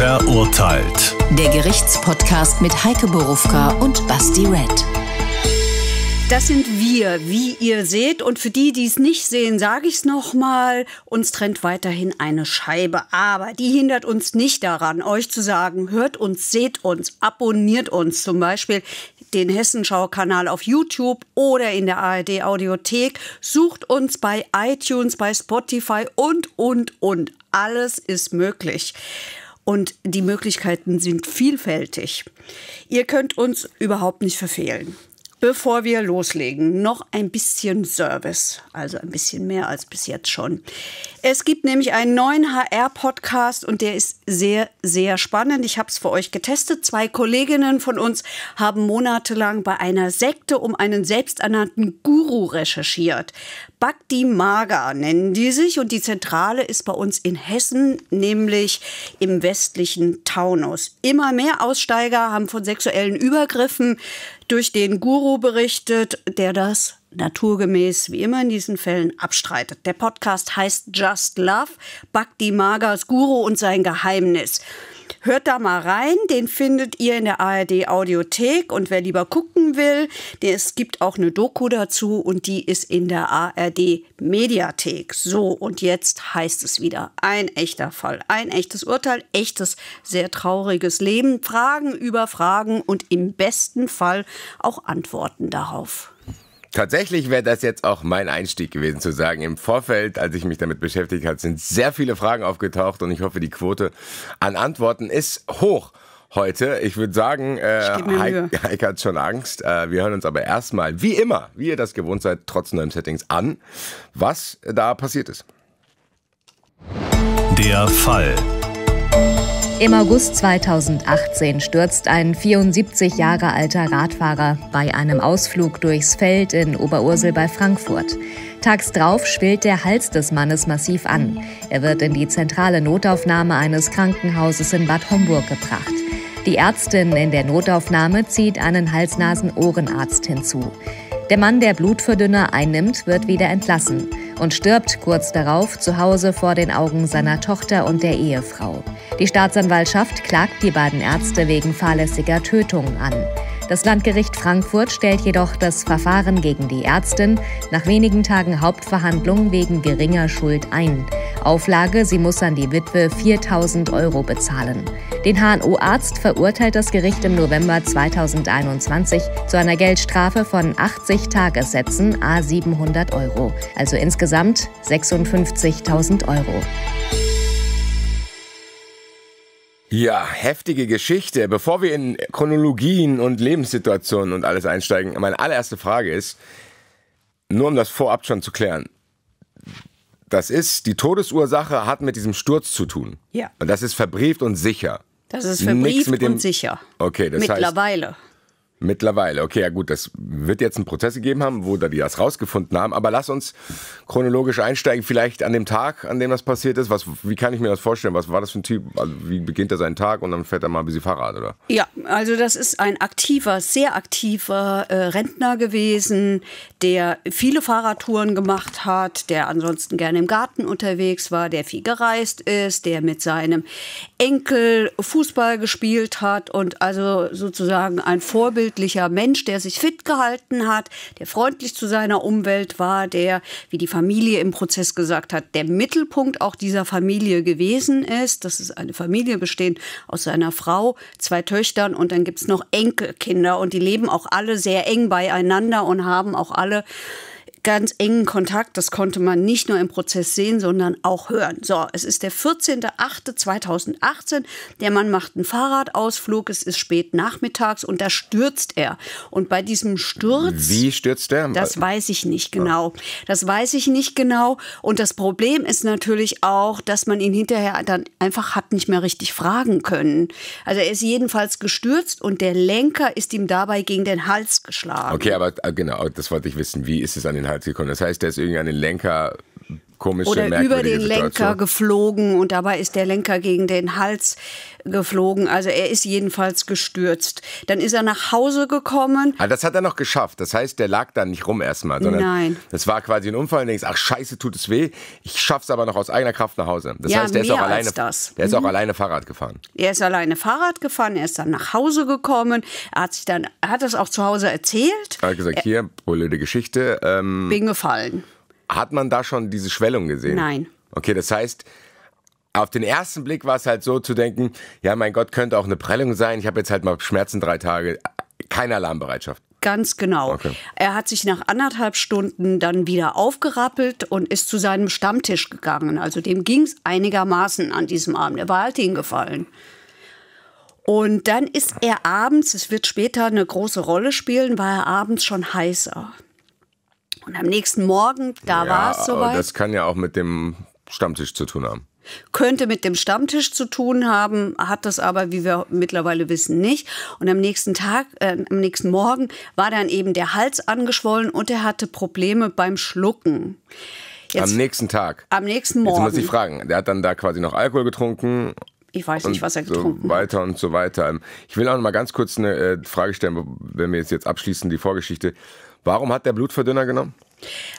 Verurteilt. Der Gerichtspodcast mit Heike Borufka und Basti Red. Das sind wir, wie ihr seht. Und für die, die es nicht sehen, sage ich es nochmal. Uns trennt weiterhin eine Scheibe. Aber die hindert uns nicht daran, euch zu sagen, hört uns, seht uns, abonniert uns. Zum Beispiel den Hessenschau-Kanal auf YouTube oder in der ARD Audiothek. Sucht uns bei iTunes, bei Spotify und, und, und. Alles ist möglich und die Möglichkeiten sind vielfältig. Ihr könnt uns überhaupt nicht verfehlen. Bevor wir loslegen, noch ein bisschen Service, also ein bisschen mehr als bis jetzt schon. Es gibt nämlich einen neuen HR-Podcast und der ist sehr, sehr spannend. Ich habe es für euch getestet. Zwei Kolleginnen von uns haben monatelang bei einer Sekte um einen selbsternannten Guru recherchiert. Bhakti Maga nennen die sich und die Zentrale ist bei uns in Hessen, nämlich im westlichen Taunus. Immer mehr Aussteiger haben von sexuellen Übergriffen durch den Guru berichtet, der das naturgemäß wie immer in diesen Fällen abstreitet. Der Podcast heißt Just Love, Bhakti Magas Guru und sein Geheimnis. Hört da mal rein, den findet ihr in der ARD Audiothek und wer lieber gucken will, es gibt auch eine Doku dazu und die ist in der ARD Mediathek. So, und jetzt heißt es wieder ein echter Fall, ein echtes Urteil, echtes, sehr trauriges Leben, Fragen über Fragen und im besten Fall auch Antworten darauf. Tatsächlich wäre das jetzt auch mein Einstieg gewesen zu sagen. Im Vorfeld, als ich mich damit beschäftigt habe, sind sehr viele Fragen aufgetaucht und ich hoffe, die Quote an Antworten ist hoch heute. Ich würde sagen, äh, Heike, Heike hat schon Angst. Äh, wir hören uns aber erstmal, wie immer, wie ihr das gewohnt seid, trotz neuem Settings an, was da passiert ist. Der Fall. Im August 2018 stürzt ein 74 Jahre alter Radfahrer bei einem Ausflug durchs Feld in Oberursel bei Frankfurt. Tags drauf schwillt der Hals des Mannes massiv an. Er wird in die zentrale Notaufnahme eines Krankenhauses in Bad Homburg gebracht. Die Ärztin in der Notaufnahme zieht einen Hals-Nasen-Ohrenarzt hinzu. Der Mann, der Blutverdünner einnimmt, wird wieder entlassen und stirbt kurz darauf zu Hause vor den Augen seiner Tochter und der Ehefrau. Die Staatsanwaltschaft klagt die beiden Ärzte wegen fahrlässiger Tötung an. Das Landgericht Frankfurt stellt jedoch das Verfahren gegen die Ärztin nach wenigen Tagen Hauptverhandlung wegen geringer Schuld ein. Auflage, sie muss an die Witwe 4000 Euro bezahlen. Den HNO-Arzt verurteilt das Gericht im November 2021 zu einer Geldstrafe von 80 Tagessätzen a 700 Euro, also insgesamt 56.000 Euro. Ja, heftige Geschichte. Bevor wir in Chronologien und Lebenssituationen und alles einsteigen, meine allererste Frage ist, nur um das vorab schon zu klären. Das ist, die Todesursache hat mit diesem Sturz zu tun. Ja. Und das ist verbrieft und sicher. Das ist verbrieft dem, und sicher. Okay, das Mittlerweile. heißt. Mittlerweile. Mittlerweile, okay, ja gut, das wird jetzt einen Prozess gegeben haben, wo da die das rausgefunden haben, aber lass uns chronologisch einsteigen, vielleicht an dem Tag, an dem das passiert ist, was, wie kann ich mir das vorstellen, was war das für ein Typ, also wie beginnt er seinen Tag und dann fährt er mal ein bisschen Fahrrad, oder? Ja, also das ist ein aktiver, sehr aktiver äh, Rentner gewesen, der viele Fahrradtouren gemacht hat, der ansonsten gerne im Garten unterwegs war, der viel gereist ist, der mit seinem Enkel Fußball gespielt hat und also sozusagen ein Vorbild vorbildlicher Mensch, der sich fit gehalten hat, der freundlich zu seiner Umwelt war, der, wie die Familie im Prozess gesagt hat, der Mittelpunkt auch dieser Familie gewesen ist. Das ist eine Familie bestehend aus seiner Frau, zwei Töchtern und dann gibt es noch Enkelkinder und die leben auch alle sehr eng beieinander und haben auch alle ganz engen Kontakt. Das konnte man nicht nur im Prozess sehen, sondern auch hören. So, es ist der 14.08.2018. Der Mann macht einen Fahrradausflug. Es ist spät nachmittags und da stürzt er. Und bei diesem Sturz. Wie stürzt er? Das weiß ich nicht ah. genau. Das weiß ich nicht genau. Und das Problem ist natürlich auch, dass man ihn hinterher dann einfach hat nicht mehr richtig fragen können. Also er ist jedenfalls gestürzt und der Lenker ist ihm dabei gegen den Hals geschlagen. Okay, aber äh, genau, das wollte ich wissen. Wie ist es an den halt gekommen. Das heißt, der ist irgendwie an den Lenker komische Oder über den Lenker geflogen und dabei ist der Lenker gegen den Hals geflogen. Also er ist jedenfalls gestürzt. Dann ist er nach Hause gekommen. Ah, das hat er noch geschafft. Das heißt, der lag dann nicht rum erstmal, sondern Nein. das war quasi ein Unfall. Und denkst, ach Scheiße, tut es weh. Ich schaff's aber noch aus eigener Kraft nach Hause. Das ja, heißt, der ist auch alleine. Das. Der ist mhm. auch alleine Fahrrad gefahren. Er ist alleine Fahrrad gefahren. Er ist dann nach Hause gekommen. Er hat sich dann, er hat das auch zu Hause erzählt. Er hat gesagt, er, hier blöde Geschichte. Ähm, bin gefallen. Hat man da schon diese Schwellung gesehen? Nein. Okay, das heißt, auf den ersten Blick war es halt so zu denken, ja, mein Gott, könnte auch eine Prellung sein. Ich habe jetzt halt mal Schmerzen drei Tage. Keine Alarmbereitschaft. Ganz genau. Okay. Er hat sich nach anderthalb Stunden dann wieder aufgerappelt und ist zu seinem Stammtisch gegangen. Also dem ging es einigermaßen an diesem Abend. Er war halt hingefallen. Und dann ist er abends, es wird später eine große Rolle spielen, war er abends schon heißer. Und am nächsten Morgen, da ja, war es soweit. Das kann ja auch mit dem Stammtisch zu tun haben. Könnte mit dem Stammtisch zu tun haben, hat das aber, wie wir mittlerweile wissen, nicht. Und am nächsten Tag, äh, am nächsten Morgen war dann eben der Hals angeschwollen und er hatte Probleme beim Schlucken. Jetzt, am nächsten Tag. Am nächsten Morgen. Jetzt muss ich fragen, der hat dann da quasi noch Alkohol getrunken ich weiß nicht, was er getrunken hat. so weiter und so weiter. Ich will auch noch mal ganz kurz eine äh, Frage stellen, wenn wir jetzt, jetzt abschließen, die Vorgeschichte. Warum hat der Blutverdünner genommen?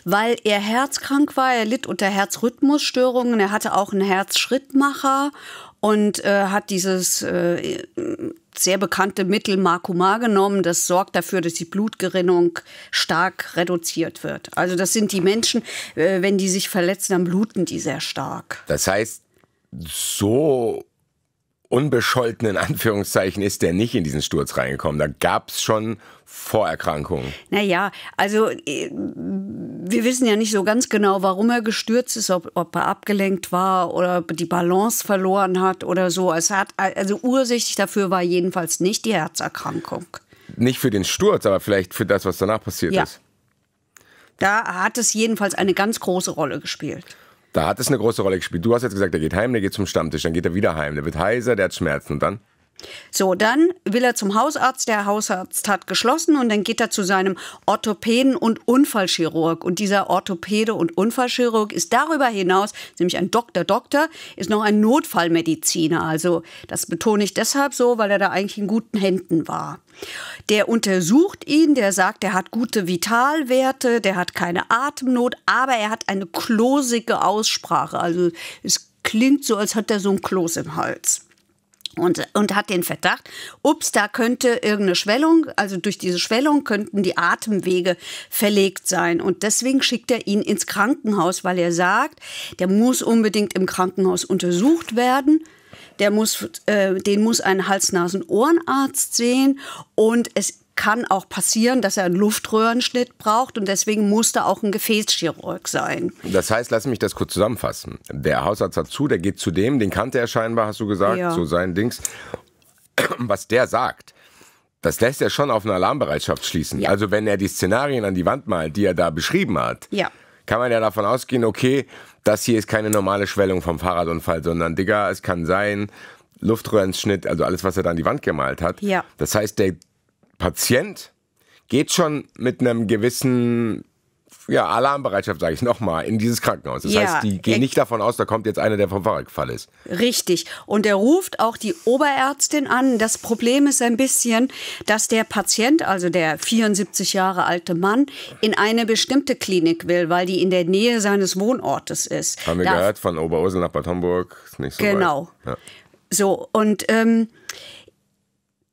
Weil er herzkrank war, er litt unter Herzrhythmusstörungen, er hatte auch einen Herzschrittmacher und äh, hat dieses äh, sehr bekannte Mittel Marcumar genommen. Das sorgt dafür, dass die Blutgerinnung stark reduziert wird. Also das sind die Menschen, äh, wenn die sich verletzen, dann bluten die sehr stark. Das heißt, so unbescholtenen Anführungszeichen ist der nicht in diesen Sturz reingekommen. Da gab es schon Vorerkrankungen. Naja, also äh, wir wissen ja nicht so ganz genau, warum er gestürzt ist, ob, ob er abgelenkt war oder die Balance verloren hat oder so. Es hat, also ursächlich dafür war jedenfalls nicht die Herzerkrankung. Nicht für den Sturz, aber vielleicht für das, was danach passiert ja. ist. Da hat es jedenfalls eine ganz große Rolle gespielt. Da hat es eine große Rolle gespielt. Du hast jetzt gesagt, er geht heim, der geht zum Stammtisch, dann geht er wieder heim, der wird heiser, der hat Schmerzen und dann? So, dann will er zum Hausarzt. Der Hausarzt hat geschlossen und dann geht er zu seinem Orthopäden und Unfallchirurg. Und dieser Orthopäde und Unfallchirurg ist darüber hinaus, nämlich ein Doktor, Doktor, ist noch ein Notfallmediziner. Also das betone ich deshalb so, weil er da eigentlich in guten Händen war. Der untersucht ihn, der sagt, er hat gute Vitalwerte, der hat keine Atemnot, aber er hat eine klosige Aussprache. Also es klingt so, als hat er so ein Kloß im Hals. Und, und hat den Verdacht, ups, da könnte irgendeine Schwellung, also durch diese Schwellung könnten die Atemwege verlegt sein. Und deswegen schickt er ihn ins Krankenhaus, weil er sagt, der muss unbedingt im Krankenhaus untersucht werden der muss, äh, den muss ein Hals-Nasen-Ohrenarzt sehen und es kann auch passieren, dass er einen Luftröhrenschnitt braucht und deswegen muss da auch ein Gefäßchirurg sein. Das heißt, lass mich das kurz zusammenfassen. Der Hausarzt hat zu, der geht zu dem, den kannte er scheinbar, hast du gesagt, ja. so sein Dings. Was der sagt, das lässt er schon auf eine Alarmbereitschaft schließen. Ja. Also wenn er die Szenarien an die Wand malt, die er da beschrieben hat, ja. kann man ja davon ausgehen, okay, das hier ist keine normale Schwellung vom Fahrradunfall, sondern Digga, es kann sein, Luftröhrenschnitt, also alles, was er da an die Wand gemalt hat. Ja. Das heißt, der Patient geht schon mit einem gewissen ja, Alarmbereitschaft, sage ich nochmal, in dieses Krankenhaus. Das ja, heißt, die gehen nicht davon aus, da kommt jetzt einer, der vom Fahrrad gefallen ist. Richtig. Und er ruft auch die Oberärztin an. Das Problem ist ein bisschen, dass der Patient, also der 74 Jahre alte Mann, in eine bestimmte Klinik will, weil die in der Nähe seines Wohnortes ist. Haben wir da gehört, von Oberursel nach Bad Homburg, nicht so Genau. Ja. So, und... Ähm,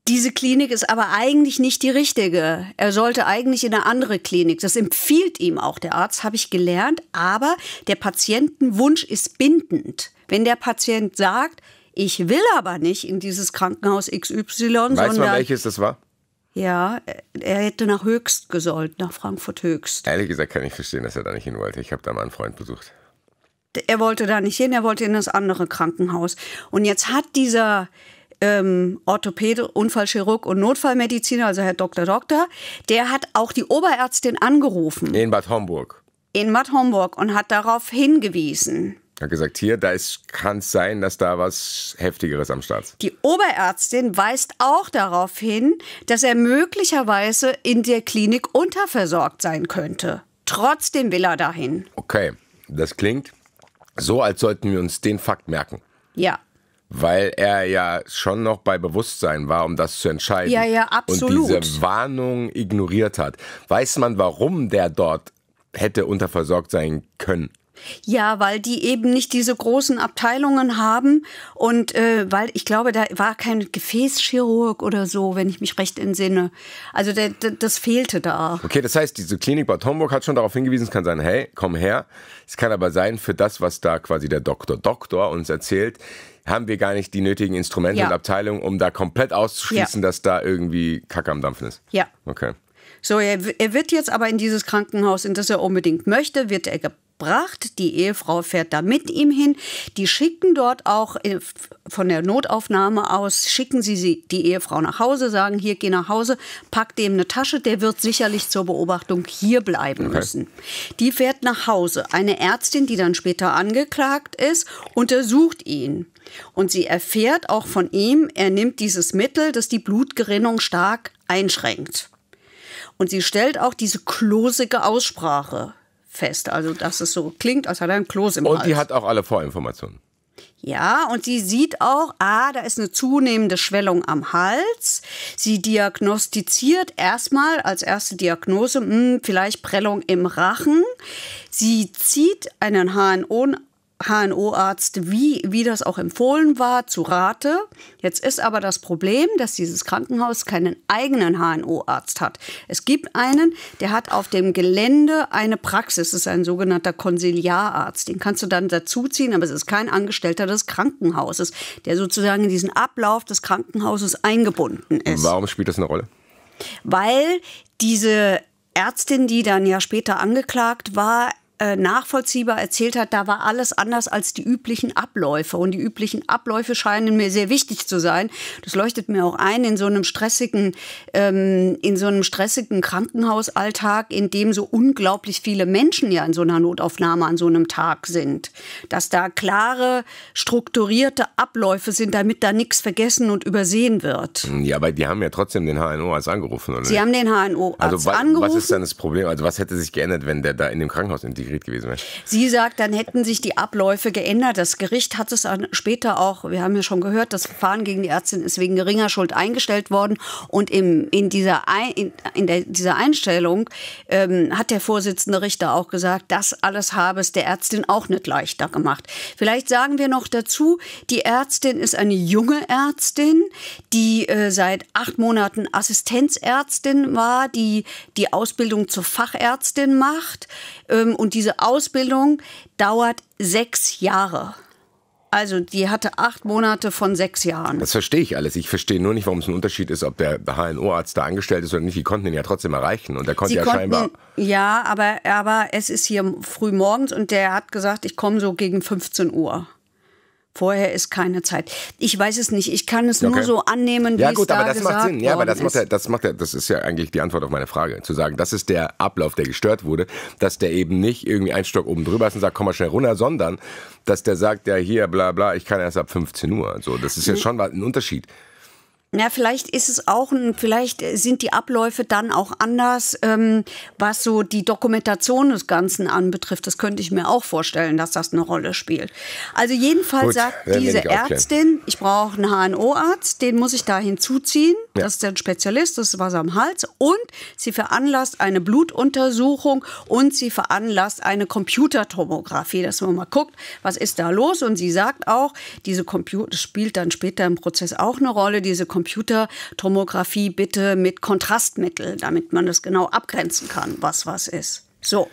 diese Klinik ist aber eigentlich nicht die richtige. Er sollte eigentlich in eine andere Klinik. Das empfiehlt ihm auch der Arzt, habe ich gelernt. Aber der Patientenwunsch ist bindend. Wenn der Patient sagt, ich will aber nicht in dieses Krankenhaus XY, Weiß sondern. Weiß man, welches das war? Ja, er hätte nach Höchst gesollt, nach Frankfurt Höchst. Ehrlich gesagt kann ich verstehen, dass er da nicht hin wollte. Ich habe da mal einen Freund besucht. Er wollte da nicht hin, er wollte in das andere Krankenhaus. Und jetzt hat dieser ähm, Orthopäde, Unfallchirurg und Notfallmediziner, also Herr Dr. Doktor, der hat auch die Oberärztin angerufen. In Bad Homburg. In Bad Homburg und hat darauf hingewiesen. Er Hat gesagt, hier, da kann es sein, dass da was Heftigeres am Start ist. Die Oberärztin weist auch darauf hin, dass er möglicherweise in der Klinik unterversorgt sein könnte. Trotzdem will er dahin. Okay, das klingt so, als sollten wir uns den Fakt merken. Ja, weil er ja schon noch bei Bewusstsein war, um das zu entscheiden. Ja, ja, absolut. Und diese Warnung ignoriert hat. Weiß man, warum der dort hätte unterversorgt sein können? Ja, weil die eben nicht diese großen Abteilungen haben und äh, weil ich glaube, da war kein Gefäßchirurg oder so, wenn ich mich recht entsinne. Also der, der, das fehlte da. Okay, das heißt, diese Klinik Bad Homburg hat schon darauf hingewiesen, es kann sein, hey, komm her. Es kann aber sein, für das, was da quasi der Doktor Doktor uns erzählt, haben wir gar nicht die nötigen Instrumente ja. und Abteilungen, um da komplett auszuschließen, ja. dass da irgendwie Kacke am Dampfen ist. Ja. Okay. So, er, er wird jetzt aber in dieses Krankenhaus, in das er unbedingt möchte, wird er gebracht. Die Ehefrau fährt da mit ihm hin. Die schicken dort auch äh, von der Notaufnahme aus, schicken sie die Ehefrau nach Hause, sagen, hier geh nach Hause, pack dem eine Tasche, der wird sicherlich zur Beobachtung hier bleiben okay. müssen. Die fährt nach Hause. Eine Ärztin, die dann später angeklagt ist, untersucht ihn. Und sie erfährt auch von ihm, er nimmt dieses Mittel, das die Blutgerinnung stark einschränkt. Und sie stellt auch diese klosige Aussprache fest. Also, dass es so klingt, als hätte er ein Klos im Und Hals. die hat auch alle Vorinformationen. Ja, und sie sieht auch, ah, da ist eine zunehmende Schwellung am Hals. Sie diagnostiziert erstmal als erste Diagnose, mh, hm, vielleicht Prellung im Rachen. Sie zieht einen HNO, HNO-Arzt, wie, wie das auch empfohlen war, zu Rate. Jetzt ist aber das Problem, dass dieses Krankenhaus keinen eigenen HNO-Arzt hat. Es gibt einen, der hat auf dem Gelände eine Praxis, das ist ein sogenannter Konsiliararzt. Den kannst du dann dazuziehen, aber es ist kein Angestellter des Krankenhauses, der sozusagen in diesen Ablauf des Krankenhauses eingebunden ist. Warum spielt das eine Rolle? Weil diese Ärztin, die dann ja später angeklagt war, äh, nachvollziehbar erzählt hat, da war alles anders als die üblichen Abläufe. Und die üblichen Abläufe scheinen mir sehr wichtig zu sein. Das leuchtet mir auch ein in so einem stressigen, ähm, in so einem stressigen Krankenhausalltag, in dem so unglaublich viele Menschen ja in so einer Notaufnahme an so einem Tag sind. Dass da klare, strukturierte Abläufe sind, damit da nichts vergessen und übersehen wird. Ja, aber die haben ja trotzdem den hno als angerufen, oder? Sie haben den hno also als also, angerufen. Was ist dann das Problem? Also was hätte sich geändert, wenn der da in dem Krankenhaus in die Gerät gewesen wäre. Sie sagt, dann hätten sich die Abläufe geändert. Das Gericht hat es später auch, wir haben ja schon gehört, das Verfahren gegen die Ärztin ist wegen geringer Schuld eingestellt worden. Und im, in, dieser, in, in der, dieser Einstellung ähm, hat der Vorsitzende Richter auch gesagt, das alles habe es der Ärztin auch nicht leichter gemacht. Vielleicht sagen wir noch dazu, die Ärztin ist eine junge Ärztin, die äh, seit acht Monaten Assistenzärztin war, die die Ausbildung zur Fachärztin macht ähm, und die diese Ausbildung dauert sechs Jahre. Also die hatte acht Monate von sechs Jahren. Das verstehe ich alles. Ich verstehe nur nicht, warum es ein Unterschied ist, ob der HNO-Arzt da angestellt ist oder nicht. Die konnten ihn ja trotzdem erreichen und er konnte Sie ja konnten, scheinbar. Ja, aber, aber es ist hier früh morgens und der hat gesagt, ich komme so gegen 15 Uhr. Vorher ist keine Zeit. Ich weiß es nicht. Ich kann es okay. nur so annehmen, wie ja, gut, es da aber das gesagt macht Sinn. Ja, aber das macht, ja, das macht ja, das ist ja eigentlich die Antwort auf meine Frage. Zu sagen, das ist der Ablauf, der gestört wurde, dass der eben nicht irgendwie einen Stock oben drüber ist und sagt, komm mal schnell runter, sondern dass der sagt, ja hier, bla bla, ich kann erst ab 15 Uhr. So, das ist ja hm. schon ein Unterschied. Ja, vielleicht ist es auch, vielleicht äh, sind die Abläufe dann auch anders, ähm, was so die Dokumentation des Ganzen anbetrifft. Das könnte ich mir auch vorstellen, dass das eine Rolle spielt. Also jedenfalls sagt diese Ärztin, ich brauche einen HNO-Arzt, den muss ich da hinzuziehen. Ja. Das ist ein Spezialist, das ist was am Hals. Und sie veranlasst eine Blutuntersuchung und sie veranlasst eine Computertomographie, dass man mal guckt, was ist da los. Und sie sagt auch, diese Computer spielt dann später im Prozess auch eine Rolle, diese Computertomographie bitte mit Kontrastmittel, damit man das genau abgrenzen kann, was was ist. So.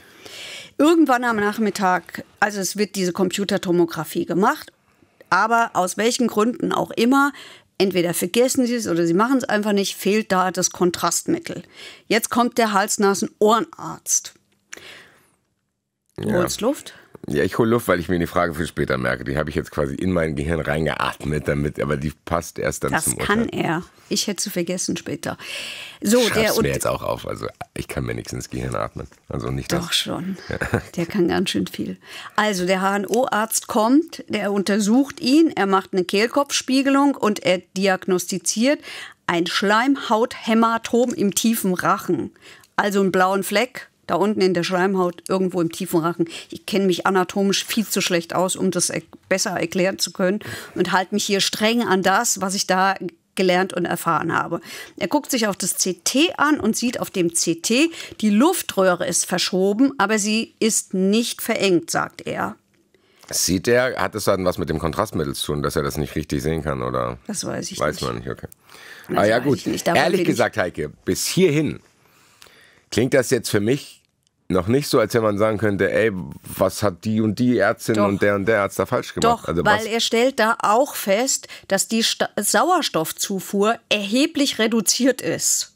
Irgendwann am Nachmittag, also es wird diese Computertomographie gemacht, aber aus welchen Gründen auch immer, entweder vergessen sie es oder sie machen es einfach nicht, fehlt da das Kontrastmittel. Jetzt kommt der Hals-Nasen-Ohrenarzt. Du ja. holst Luft? Ja, ich hole Luft, weil ich mir die Frage für später merke. Die habe ich jetzt quasi in mein Gehirn reingeatmet, damit, aber die passt erst dann das zum Das kann er. Ich hätte sie vergessen später. So, Schaff's der mir jetzt auch auf. Also ich kann mir nichts ins Gehirn atmen. Also nicht Doch das. schon. Ja. Der kann ganz schön viel. Also der HNO-Arzt kommt, der untersucht ihn, er macht eine Kehlkopfspiegelung und er diagnostiziert ein Schleimhauthämatom im tiefen Rachen. Also einen blauen Fleck da unten in der Schleimhaut, irgendwo im tiefen Rachen. Ich kenne mich anatomisch viel zu schlecht aus, um das besser erklären zu können und halte mich hier streng an das, was ich da gelernt und erfahren habe. Er guckt sich auch das CT an und sieht auf dem CT, die Luftröhre ist verschoben, aber sie ist nicht verengt, sagt er. Sieht er, hat es dann was mit dem Kontrastmittel zu tun, dass er das nicht richtig sehen kann, oder? Das weiß ich weiß nicht. Weiß man nicht, okay. Das ah ja, gut. Ehrlich gesagt, Heike, bis hierhin klingt das jetzt für mich noch nicht so, als wenn man sagen könnte, ey, was hat die und die Ärztin Doch. und der und der Arzt da falsch gemacht? Doch, also weil was? er stellt da auch fest, dass die Sta Sauerstoffzufuhr erheblich reduziert ist.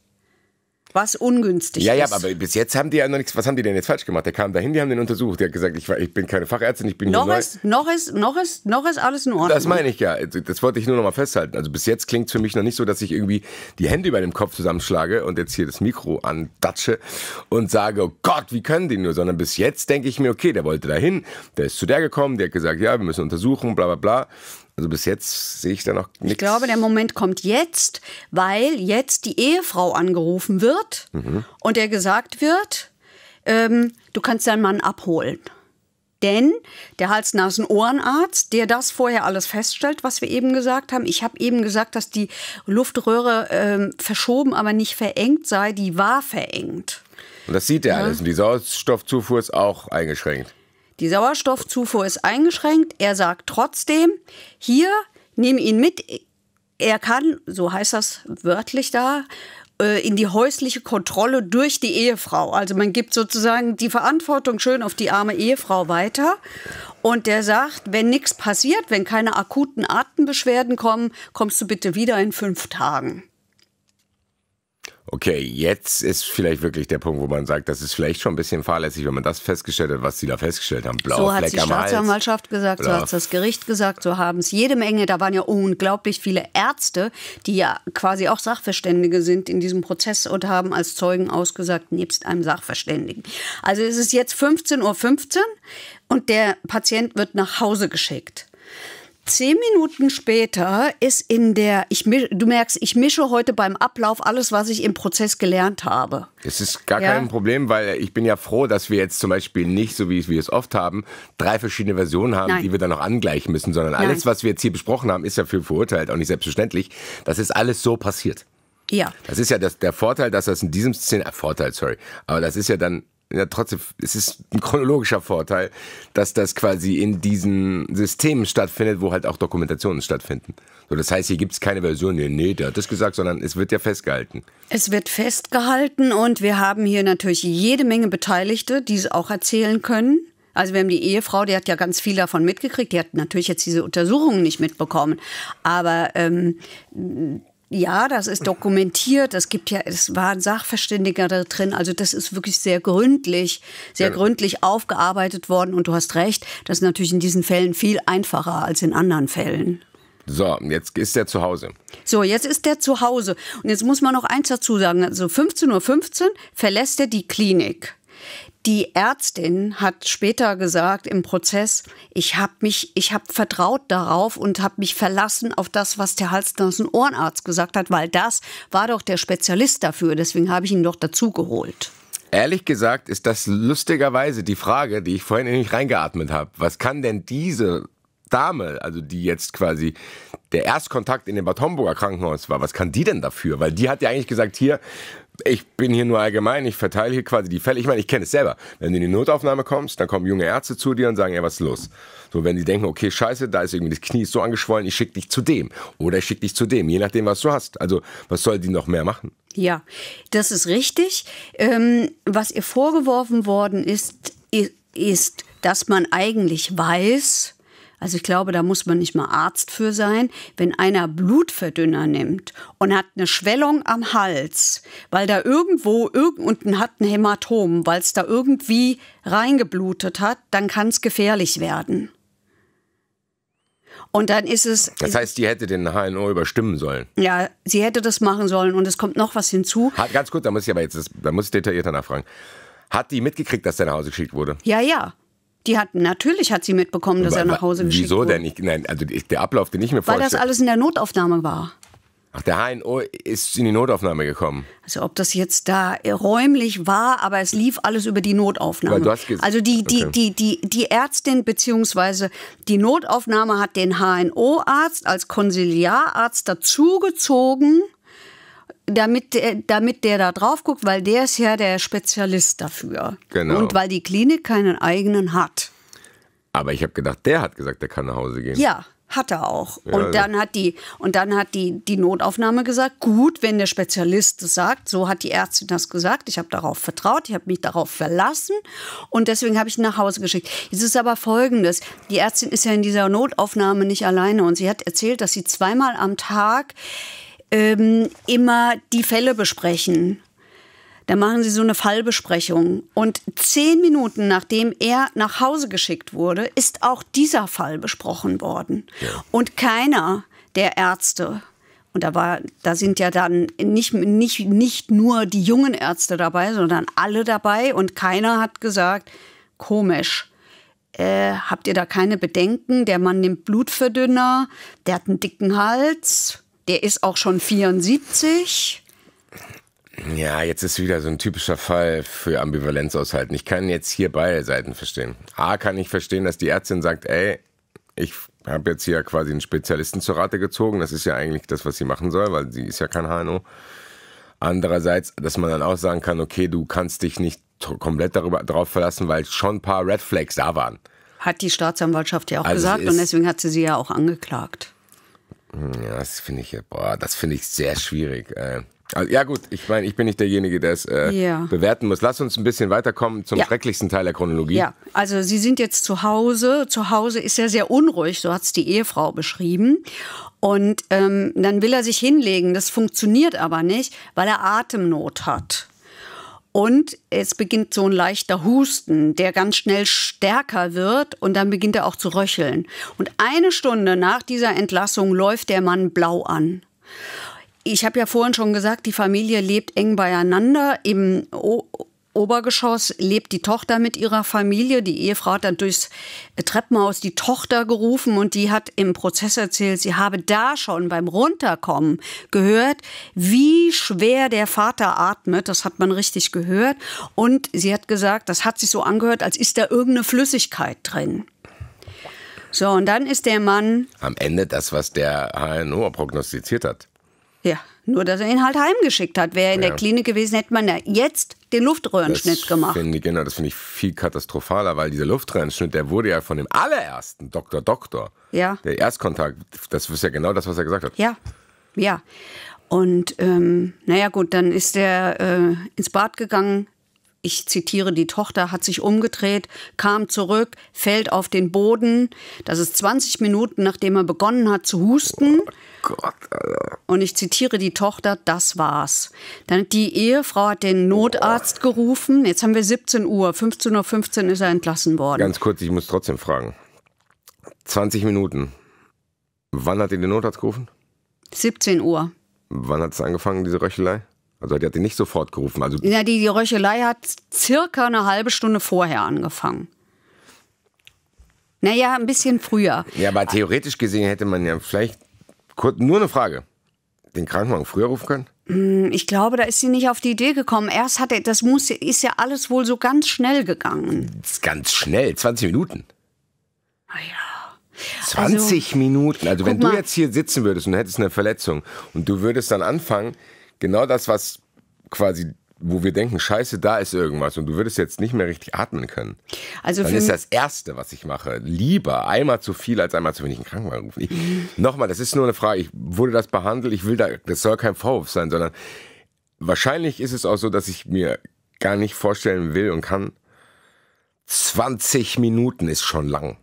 Was ungünstig ja, ist. Ja, ja, aber bis jetzt haben die ja noch nichts. Was haben die denn jetzt falsch gemacht? Der kam dahin, die haben den untersucht. Der hat gesagt, ich, ich bin keine Fachärztin, ich bin noch nur ist, Noch ist, noch ist, noch ist alles in Ordnung. Das meine ich ja. Also, das wollte ich nur noch mal festhalten. Also bis jetzt klingt es für mich noch nicht so, dass ich irgendwie die Hände über dem Kopf zusammenschlage und jetzt hier das Mikro andatsche und sage, oh Gott, wie können die nur? Sondern bis jetzt denke ich mir, okay, der wollte dahin, der ist zu der gekommen, der hat gesagt, ja, wir müssen untersuchen, bla bla bla. Also bis jetzt sehe ich da noch nichts. Ich glaube, der Moment kommt jetzt, weil jetzt die Ehefrau angerufen wird mhm. und er gesagt wird, ähm, du kannst deinen Mann abholen. Denn der Hals-Nasen-Ohrenarzt, der das vorher alles feststellt, was wir eben gesagt haben, ich habe eben gesagt, dass die Luftröhre äh, verschoben, aber nicht verengt sei, die war verengt. Und das sieht er ja. alles. Und die Sauerstoffzufuhr ist auch eingeschränkt. Die Sauerstoffzufuhr ist eingeschränkt. Er sagt trotzdem, hier, nehme ihn mit. Er kann, so heißt das wörtlich da, äh, in die häusliche Kontrolle durch die Ehefrau. Also man gibt sozusagen die Verantwortung schön auf die arme Ehefrau weiter. Und der sagt, wenn nichts passiert, wenn keine akuten Atembeschwerden kommen, kommst du bitte wieder in fünf Tagen okay, jetzt ist vielleicht wirklich der Punkt, wo man sagt, das ist vielleicht schon ein bisschen fahrlässig, wenn man das festgestellt hat, was sie da festgestellt haben. Blauer so hat Fleck die Staatsanwaltschaft gesagt, Blau. so hat das Gericht gesagt, so haben es jede Menge. Da waren ja unglaublich viele Ärzte, die ja quasi auch Sachverständige sind in diesem Prozess und haben als Zeugen ausgesagt, nebst einem Sachverständigen. Also es ist jetzt 15.15 .15 Uhr und der Patient wird nach Hause geschickt. Zehn Minuten später ist in der, ich, du merkst, ich mische heute beim Ablauf alles, was ich im Prozess gelernt habe. Das ist gar ja. kein Problem, weil ich bin ja froh, dass wir jetzt zum Beispiel nicht, so wie wir es oft haben, drei verschiedene Versionen haben, Nein. die wir dann noch angleichen müssen, sondern alles, was wir jetzt hier besprochen haben, ist ja für verurteilt, auch nicht selbstverständlich. Das ist alles so passiert. Ja. Das ist ja das, der Vorteil, dass das in diesem Szenario, äh, Vorteil, sorry, aber das ist ja dann ja trotzdem, es ist ein chronologischer Vorteil, dass das quasi in diesen Systemen stattfindet, wo halt auch Dokumentationen stattfinden. So, das heißt, hier gibt es keine Version, nee, nee, der hat das gesagt, sondern es wird ja festgehalten. Es wird festgehalten und wir haben hier natürlich jede Menge Beteiligte, die es auch erzählen können. Also wir haben die Ehefrau, die hat ja ganz viel davon mitgekriegt. Die hat natürlich jetzt diese Untersuchungen nicht mitbekommen. Aber ähm, ja, das ist dokumentiert. Es gibt ja, es waren Sachverständiger da drin. Also das ist wirklich sehr gründlich, sehr gründlich aufgearbeitet worden. Und du hast recht, das ist natürlich in diesen Fällen viel einfacher als in anderen Fällen. So, jetzt ist der zu Hause. So, jetzt ist der zu Hause. Und jetzt muss man noch eins dazu sagen. Also 15.15 .15 Uhr verlässt er die Klinik. Die Ärztin hat später gesagt im Prozess, ich habe mich, ich habe vertraut darauf und habe mich verlassen auf das, was der Hals, Nasen, Ohrenarzt gesagt hat, weil das war doch der Spezialist dafür. Deswegen habe ich ihn doch dazu geholt. Ehrlich gesagt ist das lustigerweise die Frage, die ich vorhin nicht reingeatmet habe. Was kann denn diese Dame, also die jetzt quasi der Erstkontakt in dem Bad Homburger Krankenhaus war, was kann die denn dafür? Weil die hat ja eigentlich gesagt, hier, ich bin hier nur allgemein, ich verteile hier quasi die Fälle. Ich meine, ich kenne es selber. Wenn du in die Notaufnahme kommst, dann kommen junge Ärzte zu dir und sagen, ja, was ist los? So, wenn die denken, okay, scheiße, da ist irgendwie das Knie so angeschwollen, ich schicke dich zu dem oder ich schicke dich zu dem, je nachdem, was du hast. Also, was soll die noch mehr machen? Ja, das ist richtig. Ähm, was ihr vorgeworfen worden ist, ist, dass man eigentlich weiß, also ich glaube, da muss man nicht mal Arzt für sein. Wenn einer Blutverdünner nimmt und hat eine Schwellung am Hals, weil da irgendwo irgend unten hat ein Hämatom, weil es da irgendwie reingeblutet hat, dann kann es gefährlich werden. Und dann ist es. Das heißt, die hätte den HNO überstimmen sollen. Ja, sie hätte das machen sollen. Und es kommt noch was hinzu. Hat, ganz kurz, da muss ich aber jetzt, da muss ich detaillierter nachfragen. Hat die mitgekriegt, dass der nach Hause geschickt wurde? Ja, ja. Die hat, natürlich hat sie mitbekommen, dass aber, er nach Hause geschickt wieso wurde. Wieso denn? Ich, nein, also der Ablauf, den ich mir vorstelle. Weil das alles in der Notaufnahme war. Ach, der HNO ist in die Notaufnahme gekommen. Also ob das jetzt da räumlich war, aber es lief alles über die Notaufnahme. also die, die, okay. die, die, die Ärztin bzw. die Notaufnahme hat den HNO-Arzt als Konsiliararzt dazugezogen damit, der, damit der da drauf guckt, weil der ist ja der Spezialist dafür. Genau. Und weil die Klinik keinen eigenen hat. Aber ich habe gedacht, der hat gesagt, der kann nach Hause gehen. Ja, hat er auch. Ja, und dann hat die, und dann hat die, die Notaufnahme gesagt, gut, wenn der Spezialist das sagt, so hat die Ärztin das gesagt, ich habe darauf vertraut, ich habe mich darauf verlassen und deswegen habe ich ihn nach Hause geschickt. Jetzt ist aber folgendes, die Ärztin ist ja in dieser Notaufnahme nicht alleine und sie hat erzählt, dass sie zweimal am Tag ähm, immer die Fälle besprechen. Da machen sie so eine Fallbesprechung. Und zehn Minuten nachdem er nach Hause geschickt wurde, ist auch dieser Fall besprochen worden. Und keiner der Ärzte und da, war, da sind ja dann nicht, nicht, nicht nur die jungen Ärzte dabei, sondern alle dabei. Und keiner hat gesagt, komisch, äh, habt ihr da keine Bedenken? Der Mann nimmt Blutverdünner, der hat einen dicken Hals. Der ist auch schon 74. Ja, jetzt ist wieder so ein typischer Fall für Ambivalenz aushalten. Ich kann jetzt hier beide Seiten verstehen. A, kann ich verstehen, dass die Ärztin sagt, ey, ich habe jetzt hier quasi einen Spezialisten zur Rate gezogen. Das ist ja eigentlich das, was sie machen soll, weil sie ist ja kein HNO. Andererseits, dass man dann auch sagen kann, okay, du kannst dich nicht komplett darüber, drauf verlassen, weil schon ein paar Red Flags da waren. Hat die Staatsanwaltschaft ja auch also gesagt und deswegen hat sie sie ja auch angeklagt. Ja, das finde ich, boah, das finde ich sehr schwierig. Äh. also, ja gut, ich meine, ich bin nicht derjenige, der es äh, ja. bewerten muss. Lass uns ein bisschen weiterkommen zum ja. schrecklichsten Teil der Chronologie. Ja, also Sie sind jetzt zu Hause. Zu Hause ist er sehr unruhig, so hat es die Ehefrau beschrieben. Und ähm, dann will er sich hinlegen. Das funktioniert aber nicht, weil er Atemnot hat. Und es beginnt so ein leichter Husten, der ganz schnell stärker wird und dann beginnt er auch zu röcheln. Und eine Stunde nach dieser Entlassung läuft der Mann blau an. Ich habe ja vorhin schon gesagt, die Familie lebt eng beieinander im o Obergeschoss lebt die Tochter mit ihrer Familie. Die Ehefrau hat dann durchs Treppenhaus die Tochter gerufen und die hat im Prozess erzählt, sie habe da schon beim Runterkommen gehört, wie schwer der Vater atmet. Das hat man richtig gehört. Und sie hat gesagt, das hat sich so angehört, als ist da irgendeine Flüssigkeit drin. So, und dann ist der Mann. Am Ende das, was der HNO prognostiziert hat. Ja. Nur, dass er ihn halt heimgeschickt hat. Wäre er in ja. der Klinik gewesen, hätte man ja jetzt den Luftröhrenschnitt das gemacht. Finde, genau, das finde ich viel katastrophaler, weil dieser Luftröhrenschnitt, der wurde ja von dem allerersten Doktor Doktor. Ja. Der Erstkontakt, das ist ja genau das, was er gesagt hat. Ja, ja. Und ähm, naja gut, dann ist er äh, ins Bad gegangen, ich zitiere, die Tochter hat sich umgedreht, kam zurück, fällt auf den Boden. Das ist 20 Minuten, nachdem er begonnen hat zu husten. Oh Gott, Alter. Und ich zitiere die Tochter, das war's. Dann die Ehefrau hat den Notarzt oh. gerufen. Jetzt haben wir 17 Uhr. 15.15 Uhr 15 ist er entlassen worden. Ganz kurz, ich muss trotzdem fragen. 20 Minuten. Wann hat ihr den Notarzt gerufen? 17 Uhr. Wann hat es angefangen, diese Röchelei? Also die hat ihn nicht sofort gerufen. Also ja, die, die Röchelei hat circa eine halbe Stunde vorher angefangen. Naja, ein bisschen früher. Ja, aber theoretisch gesehen hätte man ja vielleicht kurz, nur eine Frage. Den Krankenwagen früher rufen können? Hm, ich glaube, da ist sie nicht auf die Idee gekommen. Erst hat er, das muss, ist ja alles wohl so ganz schnell gegangen. Ganz schnell, 20 Minuten. Naja. 20 also, Minuten. Also, wenn du mal. jetzt hier sitzen würdest und hättest eine Verletzung und du würdest dann anfangen, genau das, was quasi wo wir denken, scheiße, da ist irgendwas und du würdest jetzt nicht mehr richtig atmen können. Also dann ist das Erste, was ich mache, lieber einmal zu viel als einmal zu wenig einen Krankenwagen rufen. Ich, nochmal, das ist nur eine Frage, ich wurde das behandelt, ich will da, das soll kein Vorwurf sein, sondern wahrscheinlich ist es auch so, dass ich mir gar nicht vorstellen will und kann, 20 Minuten ist schon lang.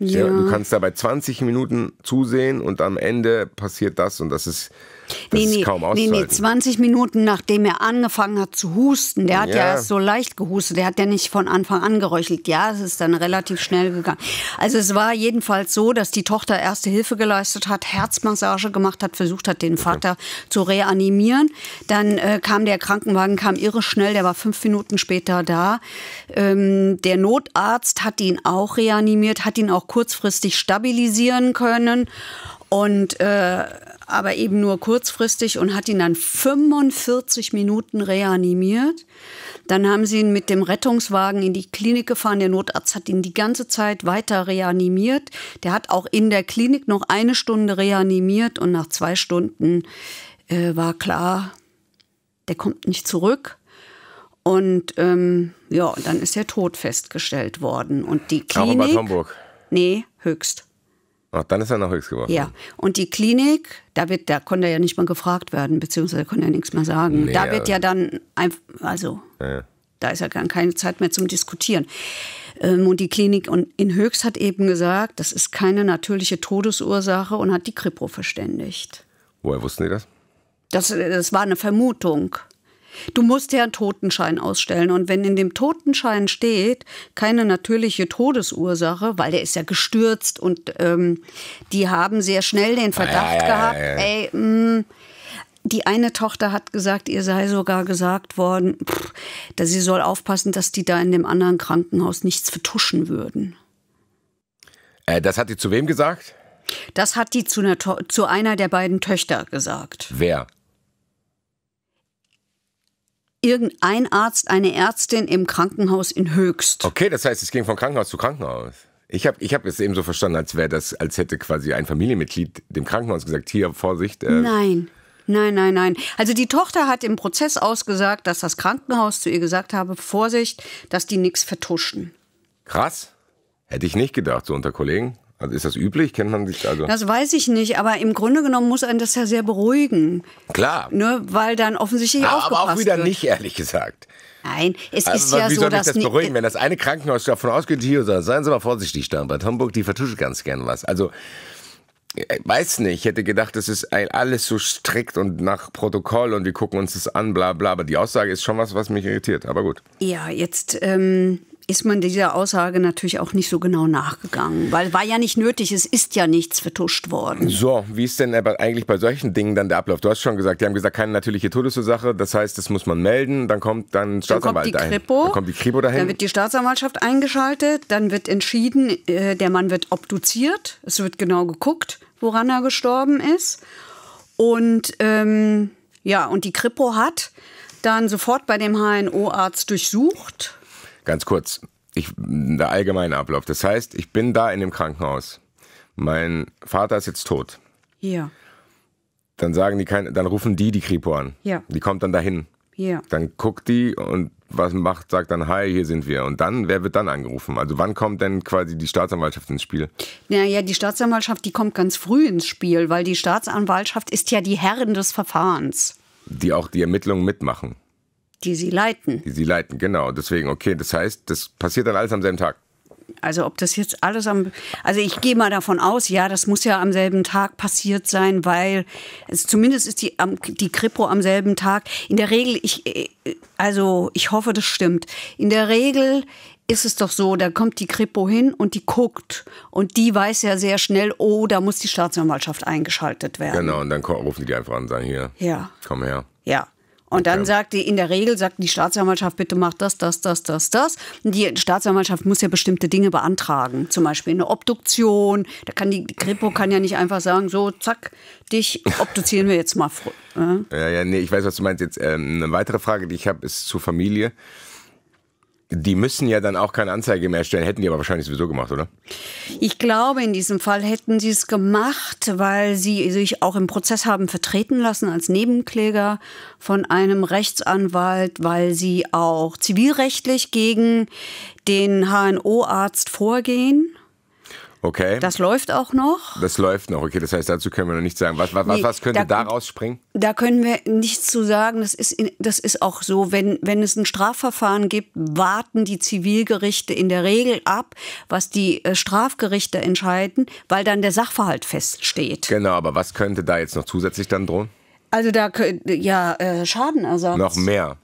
Ja. Du kannst dabei 20 Minuten zusehen und am Ende passiert das und das ist das nee, nee, kaum nee, nee, 20 Minuten nachdem er angefangen hat zu husten, der hat ja. ja erst so leicht gehustet, der hat ja nicht von Anfang an geröchelt. Ja, es ist dann relativ schnell gegangen. Also es war jedenfalls so, dass die Tochter erste Hilfe geleistet hat, Herzmassage gemacht hat, versucht hat, den Vater okay. zu reanimieren. Dann äh, kam der Krankenwagen, kam irre schnell, der war fünf Minuten später da. Ähm, der Notarzt hat ihn auch reanimiert, hat ihn auch kurzfristig stabilisieren können. Und äh, aber eben nur kurzfristig und hat ihn dann 45 Minuten reanimiert. Dann haben sie ihn mit dem Rettungswagen in die Klinik gefahren. Der Notarzt hat ihn die ganze Zeit weiter reanimiert. Der hat auch in der Klinik noch eine Stunde reanimiert und nach zwei Stunden äh, war klar, der kommt nicht zurück. Und ähm, ja, dann ist der Tod festgestellt worden. Und die Klinik. Auch Homburg. Nee, höchst. Ach, dann ist er nach höchst geworden. Ja. Und die Klinik, da wird, da konnte er ja nicht mal gefragt werden, beziehungsweise konnte er nichts mehr sagen. Nee, da wird also ja dann einfach, also, ja. da ist ja gar keine Zeit mehr zum Diskutieren. Ähm, und die Klinik in Höchst hat eben gesagt, das ist keine natürliche Todesursache und hat die Kripo verständigt. Woher wussten die das? Das, das war eine Vermutung. Du musst ja einen Totenschein ausstellen. Und wenn in dem Totenschein steht, keine natürliche Todesursache, weil der ist ja gestürzt und ähm, die haben sehr schnell den Verdacht ah, ja, gehabt, ja, ja, ey, mh, hm, die eine Tochter hat gesagt, ihr sei sogar gesagt worden, pff, dass sie soll aufpassen, dass die da in dem anderen Krankenhaus nichts vertuschen würden. Äh, das hat die zu wem gesagt? Das hat die zu einer, zu einer der beiden Töchter gesagt. Wer? irgendein Arzt, eine Ärztin im Krankenhaus in Höchst. Okay, das heißt, es ging von Krankenhaus zu Krankenhaus. Ich habe ich hab es eben so verstanden, als wäre das, als hätte quasi ein Familienmitglied dem Krankenhaus gesagt, hier, Vorsicht. Äh nein. Nein, nein, nein. Also die Tochter hat im Prozess ausgesagt, dass das Krankenhaus zu ihr gesagt habe, Vorsicht, dass die nichts vertuschen. Krass. Hätte ich nicht gedacht, so unter Kollegen. Also ist das üblich? Kennt man sich also? Das weiß ich nicht, aber im Grunde genommen muss einen das ja sehr beruhigen. Klar. Ne, weil dann offensichtlich ja, aufgepasst Aber auch wieder wird. nicht, ehrlich gesagt. Nein, es also, ist ja so, wie soll ich das beruhigen, wenn das eine Krankenhaus davon ausgeht, hier sagt, seien Sie mal vorsichtig, da bei Hamburg, die vertuschen ganz gern was. Also äh, weiß nicht, ich hätte gedacht, das ist alles so strikt und nach Protokoll und wir gucken uns das an, bla bla. Aber die Aussage ist schon was, was mich irritiert. Aber gut. Ja, jetzt ähm, ist man dieser Aussage natürlich auch nicht so genau nachgegangen, weil war ja nicht nötig, es ist ja nichts vertuscht worden. So, wie ist denn aber eigentlich bei solchen Dingen dann der Ablauf? Du hast schon gesagt, die haben gesagt, keine natürliche Todesursache, das heißt, das muss man melden, dann kommt dann Staatsanwalt dann kommt die Kripo, dahin. Dann kommt die Kripo dahin. Dann wird die Staatsanwaltschaft eingeschaltet, dann wird entschieden, äh, der Mann wird obduziert, es wird genau geguckt, woran er gestorben ist. Und ähm, ja, und die Kripo hat dann sofort bei dem HNO-Arzt durchsucht Ganz kurz, ich, der allgemeine Ablauf. Das heißt, ich bin da in dem Krankenhaus. Mein Vater ist jetzt tot. Ja. Dann sagen die dann rufen die die Kripo an. Ja. Die kommt dann dahin. Ja. Dann guckt die und was macht, sagt dann, hi, hier sind wir. Und dann, wer wird dann angerufen? Also wann kommt denn quasi die Staatsanwaltschaft ins Spiel? Naja, die Staatsanwaltschaft, die kommt ganz früh ins Spiel, weil die Staatsanwaltschaft ist ja die Herrin des Verfahrens. Die auch die Ermittlungen mitmachen. Die sie leiten. Die sie leiten, genau. Deswegen, okay, das heißt, das passiert dann alles am selben Tag. Also ob das jetzt alles am, also ich gehe mal davon aus, ja, das muss ja am selben Tag passiert sein, weil es, zumindest ist die, die Kripo am selben Tag. In der Regel, ich, äh, also ich hoffe, das stimmt. In der Regel ist es doch so, da kommt die Kripo hin und die guckt. Und die weiß ja sehr schnell, oh, da muss die Staatsanwaltschaft eingeschaltet werden. Genau, und dann rufen die einfach an und sagen, hier, ja. komm her. Ja, und dann okay. sagt die, in der Regel sagt die Staatsanwaltschaft, bitte macht das, das, das, das, das. Und die Staatsanwaltschaft muss ja bestimmte Dinge beantragen. Zum Beispiel eine Obduktion. Da kann die, die Kripo kann ja nicht einfach sagen, so, zack, dich obduzieren wir jetzt mal. Äh. Ja, ja, nee, ich weiß, was du meinst. Jetzt ähm, eine weitere Frage, die ich habe, ist zur Familie. Die müssen ja dann auch keine Anzeige mehr stellen, hätten die aber wahrscheinlich sowieso gemacht, oder? Ich glaube, in diesem Fall hätten sie es gemacht, weil sie sich auch im Prozess haben vertreten lassen als Nebenkläger von einem Rechtsanwalt, weil sie auch zivilrechtlich gegen den HNO-Arzt vorgehen Okay. Das läuft auch noch. Das läuft noch, okay. Das heißt, dazu können wir noch nichts sagen. Was, was, nee, was könnte da, daraus springen? Da können wir nichts zu sagen. Das ist, in, das ist auch so, wenn, wenn es ein Strafverfahren gibt, warten die Zivilgerichte in der Regel ab, was die äh, Strafgerichte entscheiden, weil dann der Sachverhalt feststeht. Genau, aber was könnte da jetzt noch zusätzlich dann drohen? Also da ja äh, Schadenersatz. Noch mehr.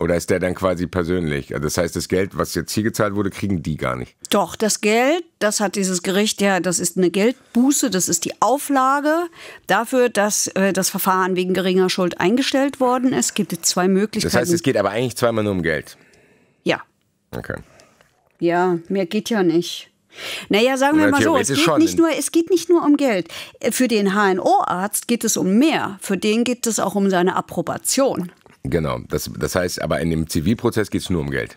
Oder ist der dann quasi persönlich? Also das heißt, das Geld, was jetzt hier gezahlt wurde, kriegen die gar nicht. Doch, das Geld, das hat dieses Gericht, ja, das ist eine Geldbuße, das ist die Auflage dafür, dass äh, das Verfahren wegen geringer Schuld eingestellt worden ist. Es gibt zwei Möglichkeiten. Das heißt, es geht aber eigentlich zweimal nur um Geld. Ja. Okay. Ja, mehr geht ja nicht. Naja, sagen wir mal so, es geht, nicht nur, es geht nicht nur um Geld. Äh, für den HNO-Arzt geht es um mehr. Für den geht es auch um seine Approbation. Genau, das, das heißt aber in dem Zivilprozess geht es nur um Geld.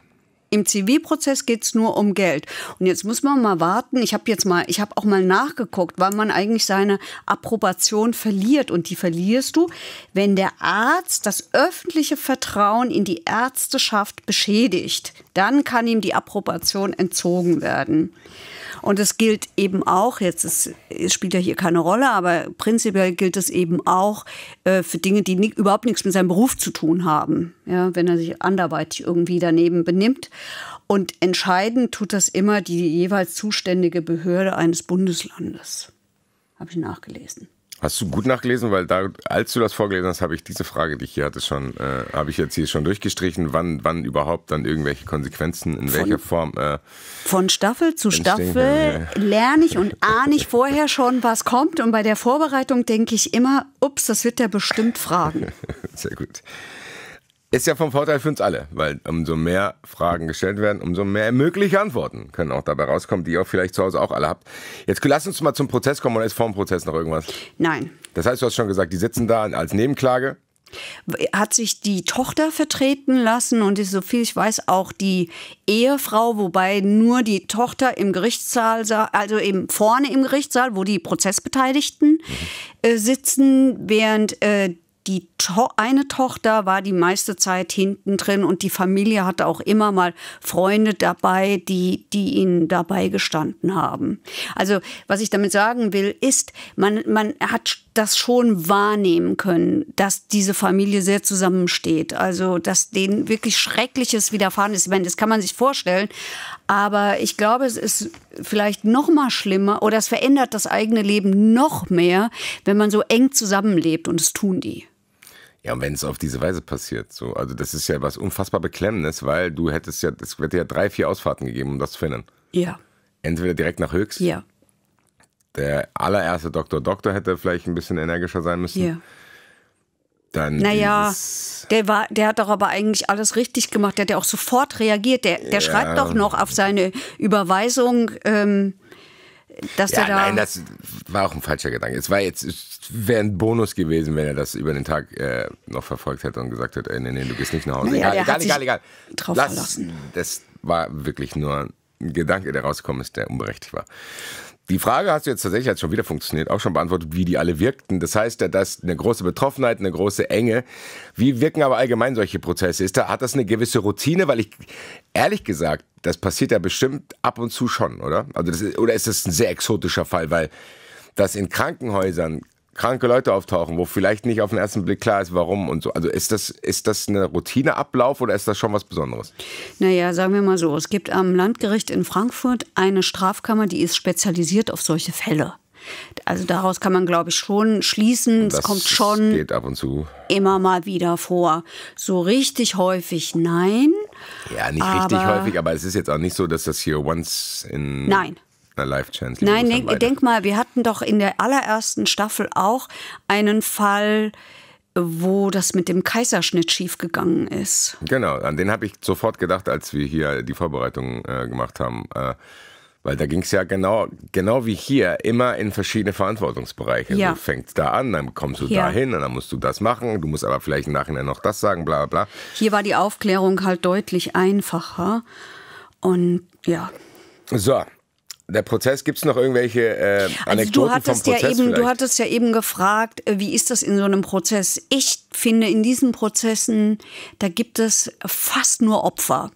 Im Zivilprozess geht es nur um Geld. Und jetzt muss man mal warten. Ich habe jetzt mal, ich habe auch mal nachgeguckt, wann man eigentlich seine Approbation verliert. Und die verlierst du, wenn der Arzt das öffentliche Vertrauen in die Ärzteschaft beschädigt. Dann kann ihm die Approbation entzogen werden. Und es gilt eben auch, jetzt ist, spielt ja hier keine Rolle, aber prinzipiell gilt es eben auch äh, für Dinge, die nicht, überhaupt nichts mit seinem Beruf zu tun haben, ja, wenn er sich anderweitig irgendwie daneben benimmt. Und entscheidend tut das immer die jeweils zuständige Behörde eines Bundeslandes. Habe ich nachgelesen. Hast du gut nachgelesen, weil da, als du das vorgelesen hast, habe ich diese Frage, die ich hier hatte, schon, äh, habe ich jetzt hier schon durchgestrichen, wann, wann überhaupt dann irgendwelche Konsequenzen, in von, welcher Form. Äh, von Staffel zu Staffel ja. lerne ich und ahne ich vorher schon, was kommt. Und bei der Vorbereitung denke ich immer, ups, das wird der bestimmt fragen. Sehr gut. Ist ja vom Vorteil für uns alle, weil umso mehr Fragen gestellt werden, umso mehr mögliche Antworten können auch dabei rauskommen, die ihr vielleicht zu Hause auch alle habt. Jetzt lass uns mal zum Prozess kommen oder ist vor dem Prozess noch irgendwas? Nein. Das heißt, du hast schon gesagt, die sitzen da als Nebenklage. Hat sich die Tochter vertreten lassen und ist, soviel ich weiß, auch die Ehefrau, wobei nur die Tochter im Gerichtssaal, also eben vorne im Gerichtssaal, wo die Prozessbeteiligten mhm. äh, sitzen, während äh, die to eine Tochter war die meiste Zeit hinten drin und die Familie hatte auch immer mal Freunde dabei, die, die ihnen dabei gestanden haben. Also was ich damit sagen will, ist, man, man hat das schon wahrnehmen können, dass diese Familie sehr zusammensteht. Also, dass denen wirklich Schreckliches widerfahren ist. Ich meine, das kann man sich vorstellen. Aber ich glaube, es ist vielleicht noch mal schlimmer oder es verändert das eigene Leben noch mehr, wenn man so eng zusammenlebt. Und es tun die. Ja, und wenn es auf diese Weise passiert, so, also das ist ja was unfassbar Beklemmendes, weil du hättest ja, es wird ja drei, vier Ausfahrten gegeben, um das zu finden. Ja. Entweder direkt nach Höchst. Ja. Der allererste Doktor Doktor hätte vielleicht ein bisschen energischer sein müssen. Ja. Dann naja, der, war, der hat doch aber eigentlich alles richtig gemacht. Der hat ja auch sofort reagiert. Der, der ja. schreibt doch noch auf seine Überweisung. Ähm, dass ja, der da. Nein, das war auch ein falscher Gedanke. Es war jetzt, wäre ein Bonus gewesen, wenn er das über den Tag äh, noch verfolgt hätte und gesagt hätte, ey, nee, nee, du gehst nicht nach Hause. Naja, egal, egal, egal, egal. Drauf Lass, Das war wirklich nur ein Gedanke, der rausgekommen ist, der unberechtigt war. Die Frage hast du jetzt tatsächlich, hat schon wieder funktioniert, auch schon beantwortet, wie die alle wirkten. Das heißt ja, dass eine große Betroffenheit, eine große Enge. Wie wirken aber allgemein solche Prozesse? Ist da, hat das eine gewisse Routine? Weil ich, ehrlich gesagt, das passiert ja bestimmt ab und zu schon, oder? Also das, oder ist das ein sehr exotischer Fall? Weil das in Krankenhäusern kranke Leute auftauchen, wo vielleicht nicht auf den ersten Blick klar ist, warum und so. Also ist das, ist das eine Routineablauf oder ist das schon was Besonderes? Naja, sagen wir mal so, es gibt am Landgericht in Frankfurt eine Strafkammer, die ist spezialisiert auf solche Fälle. Also daraus kann man, glaube ich, schon schließen. Das es kommt schon immer mal wieder vor. So richtig häufig nein. Ja, nicht richtig häufig, aber es ist jetzt auch nicht so, dass das hier once in. Nein der Life Chance. Nein, denk, denk mal, wir hatten doch in der allerersten Staffel auch einen Fall, wo das mit dem Kaiserschnitt schiefgegangen ist. Genau, an den habe ich sofort gedacht, als wir hier die Vorbereitung äh, gemacht haben. Äh, weil da ging es ja genau, genau wie hier immer in verschiedene Verantwortungsbereiche. Ja. Du fängst da an, dann kommst du ja. hin und dann musst du das machen. Du musst aber vielleicht im Nachhinein noch das sagen, bla bla. Hier war die Aufklärung halt deutlich einfacher. Und ja. So, der Prozess, gibt es noch irgendwelche äh, Anekdoten also du vom Prozess? Ja eben, vielleicht? du hattest ja eben gefragt, äh, wie ist das in so einem Prozess? Ich finde, in diesen Prozessen, da gibt es fast nur Opfer.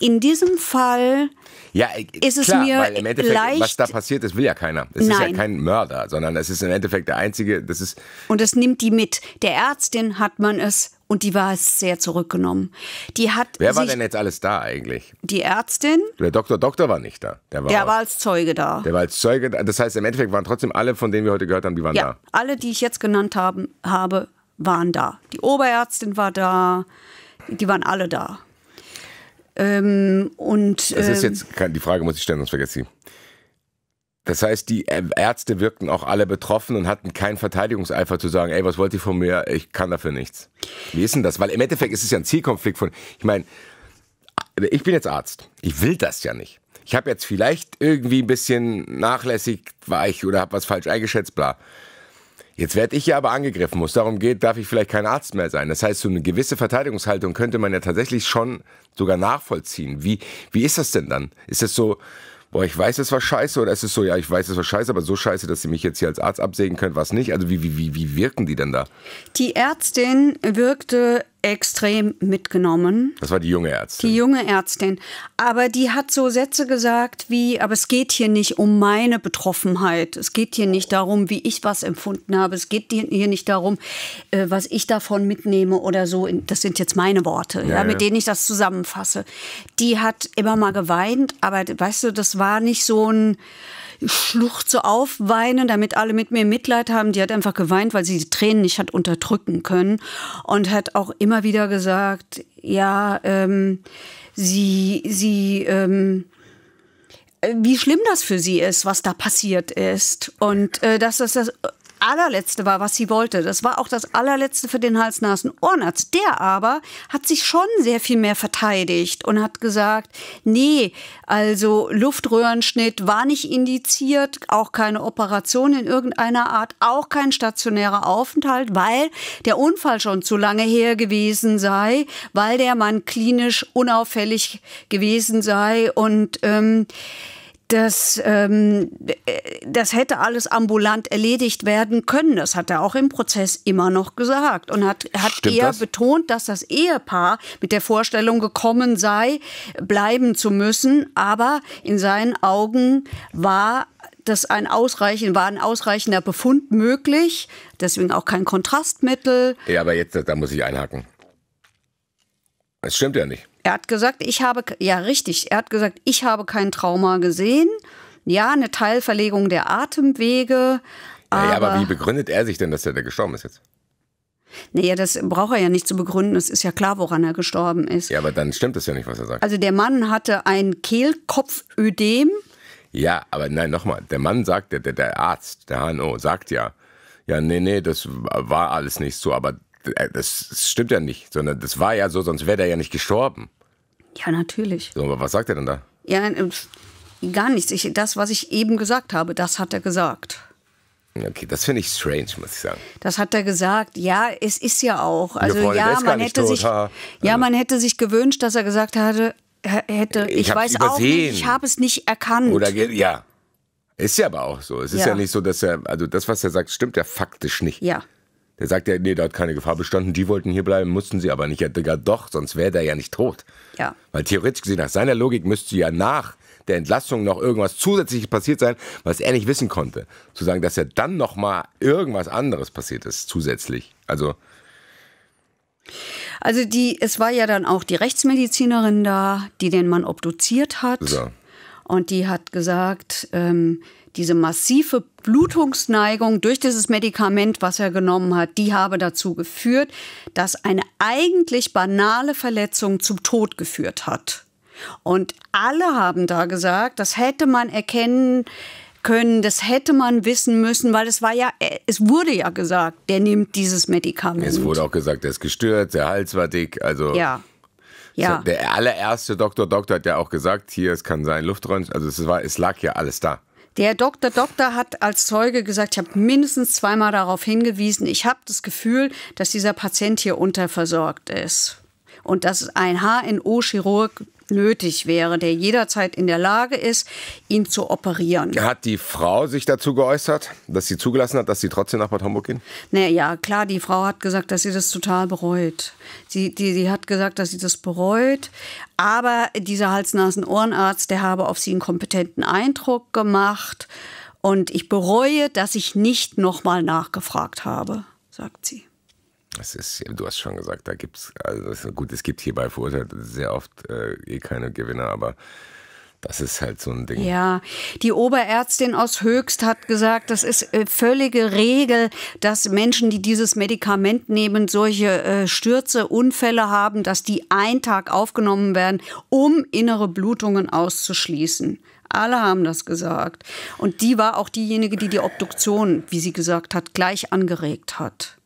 In diesem Fall ja, äh, ist es klar, mir weil im Endeffekt, leicht, was da passiert das will ja keiner. Es ist ja kein Mörder, sondern es ist im Endeffekt der einzige, das ist... Und es nimmt die mit. Der Ärztin hat man es und die war sehr zurückgenommen. Die hat Wer war denn jetzt alles da eigentlich? Die Ärztin. Der Doktor Doktor war nicht da. Der war, der war als Zeuge da. Der war als Zeuge da. Das heißt, im Endeffekt waren trotzdem alle, von denen wir heute gehört haben, die waren ja, da. Alle, die ich jetzt genannt haben, habe, waren da. Die Oberärztin war da. Die waren alle da. Ähm, und. Das ist ähm, jetzt, die Frage muss ich stellen, sonst vergesse ich sie. Das heißt, die Ärzte wirkten auch alle betroffen und hatten keinen Verteidigungseifer zu sagen, ey, was wollt ihr von mir? Ich kann dafür nichts. Wie ist denn das? Weil im Endeffekt ist es ja ein Zielkonflikt von, ich meine, äh, ich bin jetzt Arzt. Ich will das ja nicht. Ich habe jetzt vielleicht irgendwie ein bisschen nachlässig war ich oder habe was falsch eingeschätzt, bla. Jetzt werde ich ja aber angegriffen, muss darum geht, darf ich vielleicht kein Arzt mehr sein. Das heißt, so eine gewisse Verteidigungshaltung könnte man ja tatsächlich schon sogar nachvollziehen. Wie, wie ist das denn dann? Ist das so, boah, ich weiß, es war scheiße oder ist es so, ja, ich weiß, es war scheiße, aber so scheiße, dass sie mich jetzt hier als Arzt absägen können, war es nicht? Also wie, wie, wie, wie wirken die denn da? Die Ärztin wirkte extrem mitgenommen. Das war die junge Ärztin. Die junge Ärztin. Aber die hat so Sätze gesagt wie, aber es geht hier nicht um meine Betroffenheit. Es geht hier nicht darum, wie ich was empfunden habe. Es geht hier nicht darum, äh, was ich davon mitnehme oder so. Das sind jetzt meine Worte, ja, ja, mit denen ich das zusammenfasse. Die hat immer mal geweint, aber weißt du, das war nicht so ein schluchzt so auf, weine, damit alle mit mir Mitleid haben. Die hat einfach geweint, weil sie die Tränen nicht hat unterdrücken können und hat auch immer wieder gesagt, ja, ähm, sie, sie, ähm, äh, wie schlimm das für sie ist, was da passiert ist. Und äh, dass das das allerletzte war, was sie wollte. Das war auch das allerletzte für den Hals-Nasen-Ohrenarzt. Der aber hat sich schon sehr viel mehr verteidigt und hat gesagt, nee, also Luftröhrenschnitt war nicht indiziert, auch keine Operation in irgendeiner Art, auch kein stationärer Aufenthalt, weil der Unfall schon zu lange her gewesen sei, weil der Mann klinisch unauffällig gewesen sei und ähm, das, ähm, äh, das hätte alles ambulant erledigt werden können. Das hat er auch im Prozess immer noch gesagt und hat, hat eher das? betont, dass das Ehepaar mit der Vorstellung gekommen sei, bleiben zu müssen. Aber in seinen Augen war das ein ausreichend, war ein ausreichender Befund möglich, deswegen auch kein Kontrastmittel. Ja, aber jetzt, da muss ich einhaken. Es stimmt ja nicht. Er hat gesagt, ich habe, ja richtig, er hat gesagt, ich habe kein Trauma gesehen. Ja, eine Teilverlegung der Atemwege. Aber, naja, aber wie begründet er sich denn, dass er da gestorben ist jetzt? Naja, das braucht er ja nicht zu begründen. Es ist ja klar, woran er gestorben ist. Ja, aber dann stimmt das ja nicht, was er sagt. Also der Mann hatte ein Kehlkopfödem. Ja, aber nein, nochmal. Der Mann sagt, der, der Arzt, der HNO, sagt ja, ja, nee, nee, das war alles nicht so. Aber äh, das stimmt ja nicht, sondern das war ja so, sonst wäre der ja nicht gestorben. Ja, natürlich. So, aber was sagt er denn da? Ja, äh, gar nichts. Ich, das, was ich eben gesagt habe, das hat er gesagt. Okay, das finde ich strange, muss ich sagen. Das hat er gesagt. Ja, es ist ja auch. Also Freunde, ja, man hätte tot, sich, ha. ja, man hätte sich gewünscht, dass er gesagt hatte, hätte. Ich, ich weiß übersehen. auch nicht. Ich habe es nicht erkannt. Oder ja, ist ja aber auch so. Es ist ja. ja nicht so, dass er, also das, was er sagt, stimmt ja faktisch nicht. Ja. Der sagt ja, nee, da hat keine Gefahr bestanden. Die wollten hier bleiben, mussten sie aber nicht. Ja, Digga, doch, sonst wäre der ja nicht tot. Ja. Weil theoretisch gesehen, nach seiner Logik müsste ja nach der Entlassung noch irgendwas Zusätzliches passiert sein, was er nicht wissen konnte. Zu sagen, dass ja dann nochmal irgendwas anderes passiert ist, zusätzlich. Also... Also die, es war ja dann auch die Rechtsmedizinerin da, die den Mann obduziert hat. So. Und die hat gesagt, ähm, diese massive Blutungsneigung durch dieses Medikament, was er genommen hat, die habe dazu geführt, dass eine eigentlich banale Verletzung zum Tod geführt hat. Und alle haben da gesagt, das hätte man erkennen können, das hätte man wissen müssen, weil es war ja, es wurde ja gesagt, der nimmt dieses Medikament. Es wurde auch gesagt, der ist gestört, der Hals war dick, also. Ja. Ja. Der allererste Doktor Doktor hat ja auch gesagt, hier, es kann sein, Luftröntgen, also es, war, es lag ja alles da. Der Doktor Doktor hat als Zeuge gesagt, ich habe mindestens zweimal darauf hingewiesen, ich habe das Gefühl, dass dieser Patient hier unterversorgt ist. Und dass ein HNO-Chirurg nötig wäre, der jederzeit in der Lage ist, ihn zu operieren. Hat die Frau sich dazu geäußert, dass sie zugelassen hat, dass sie trotzdem nach Bad Homburg gehen? Naja, klar, die Frau hat gesagt, dass sie das total bereut. Sie die, die hat gesagt, dass sie das bereut. Aber dieser Hals-Nasen-Ohrenarzt, der habe auf sie einen kompetenten Eindruck gemacht. Und ich bereue, dass ich nicht nochmal nachgefragt habe, sagt sie. Es ist, du hast schon gesagt, da gibt es, also gut, es gibt hierbei verurteilt sehr oft äh, eh keine Gewinner, aber das ist halt so ein Ding. Ja, die Oberärztin aus Höchst hat gesagt, das ist äh, völlige Regel, dass Menschen, die dieses Medikament nehmen, solche äh, Stürze, Unfälle haben, dass die einen Tag aufgenommen werden, um innere Blutungen auszuschließen. Alle haben das gesagt. Und die war auch diejenige, die die Obduktion, wie sie gesagt hat, gleich angeregt hat.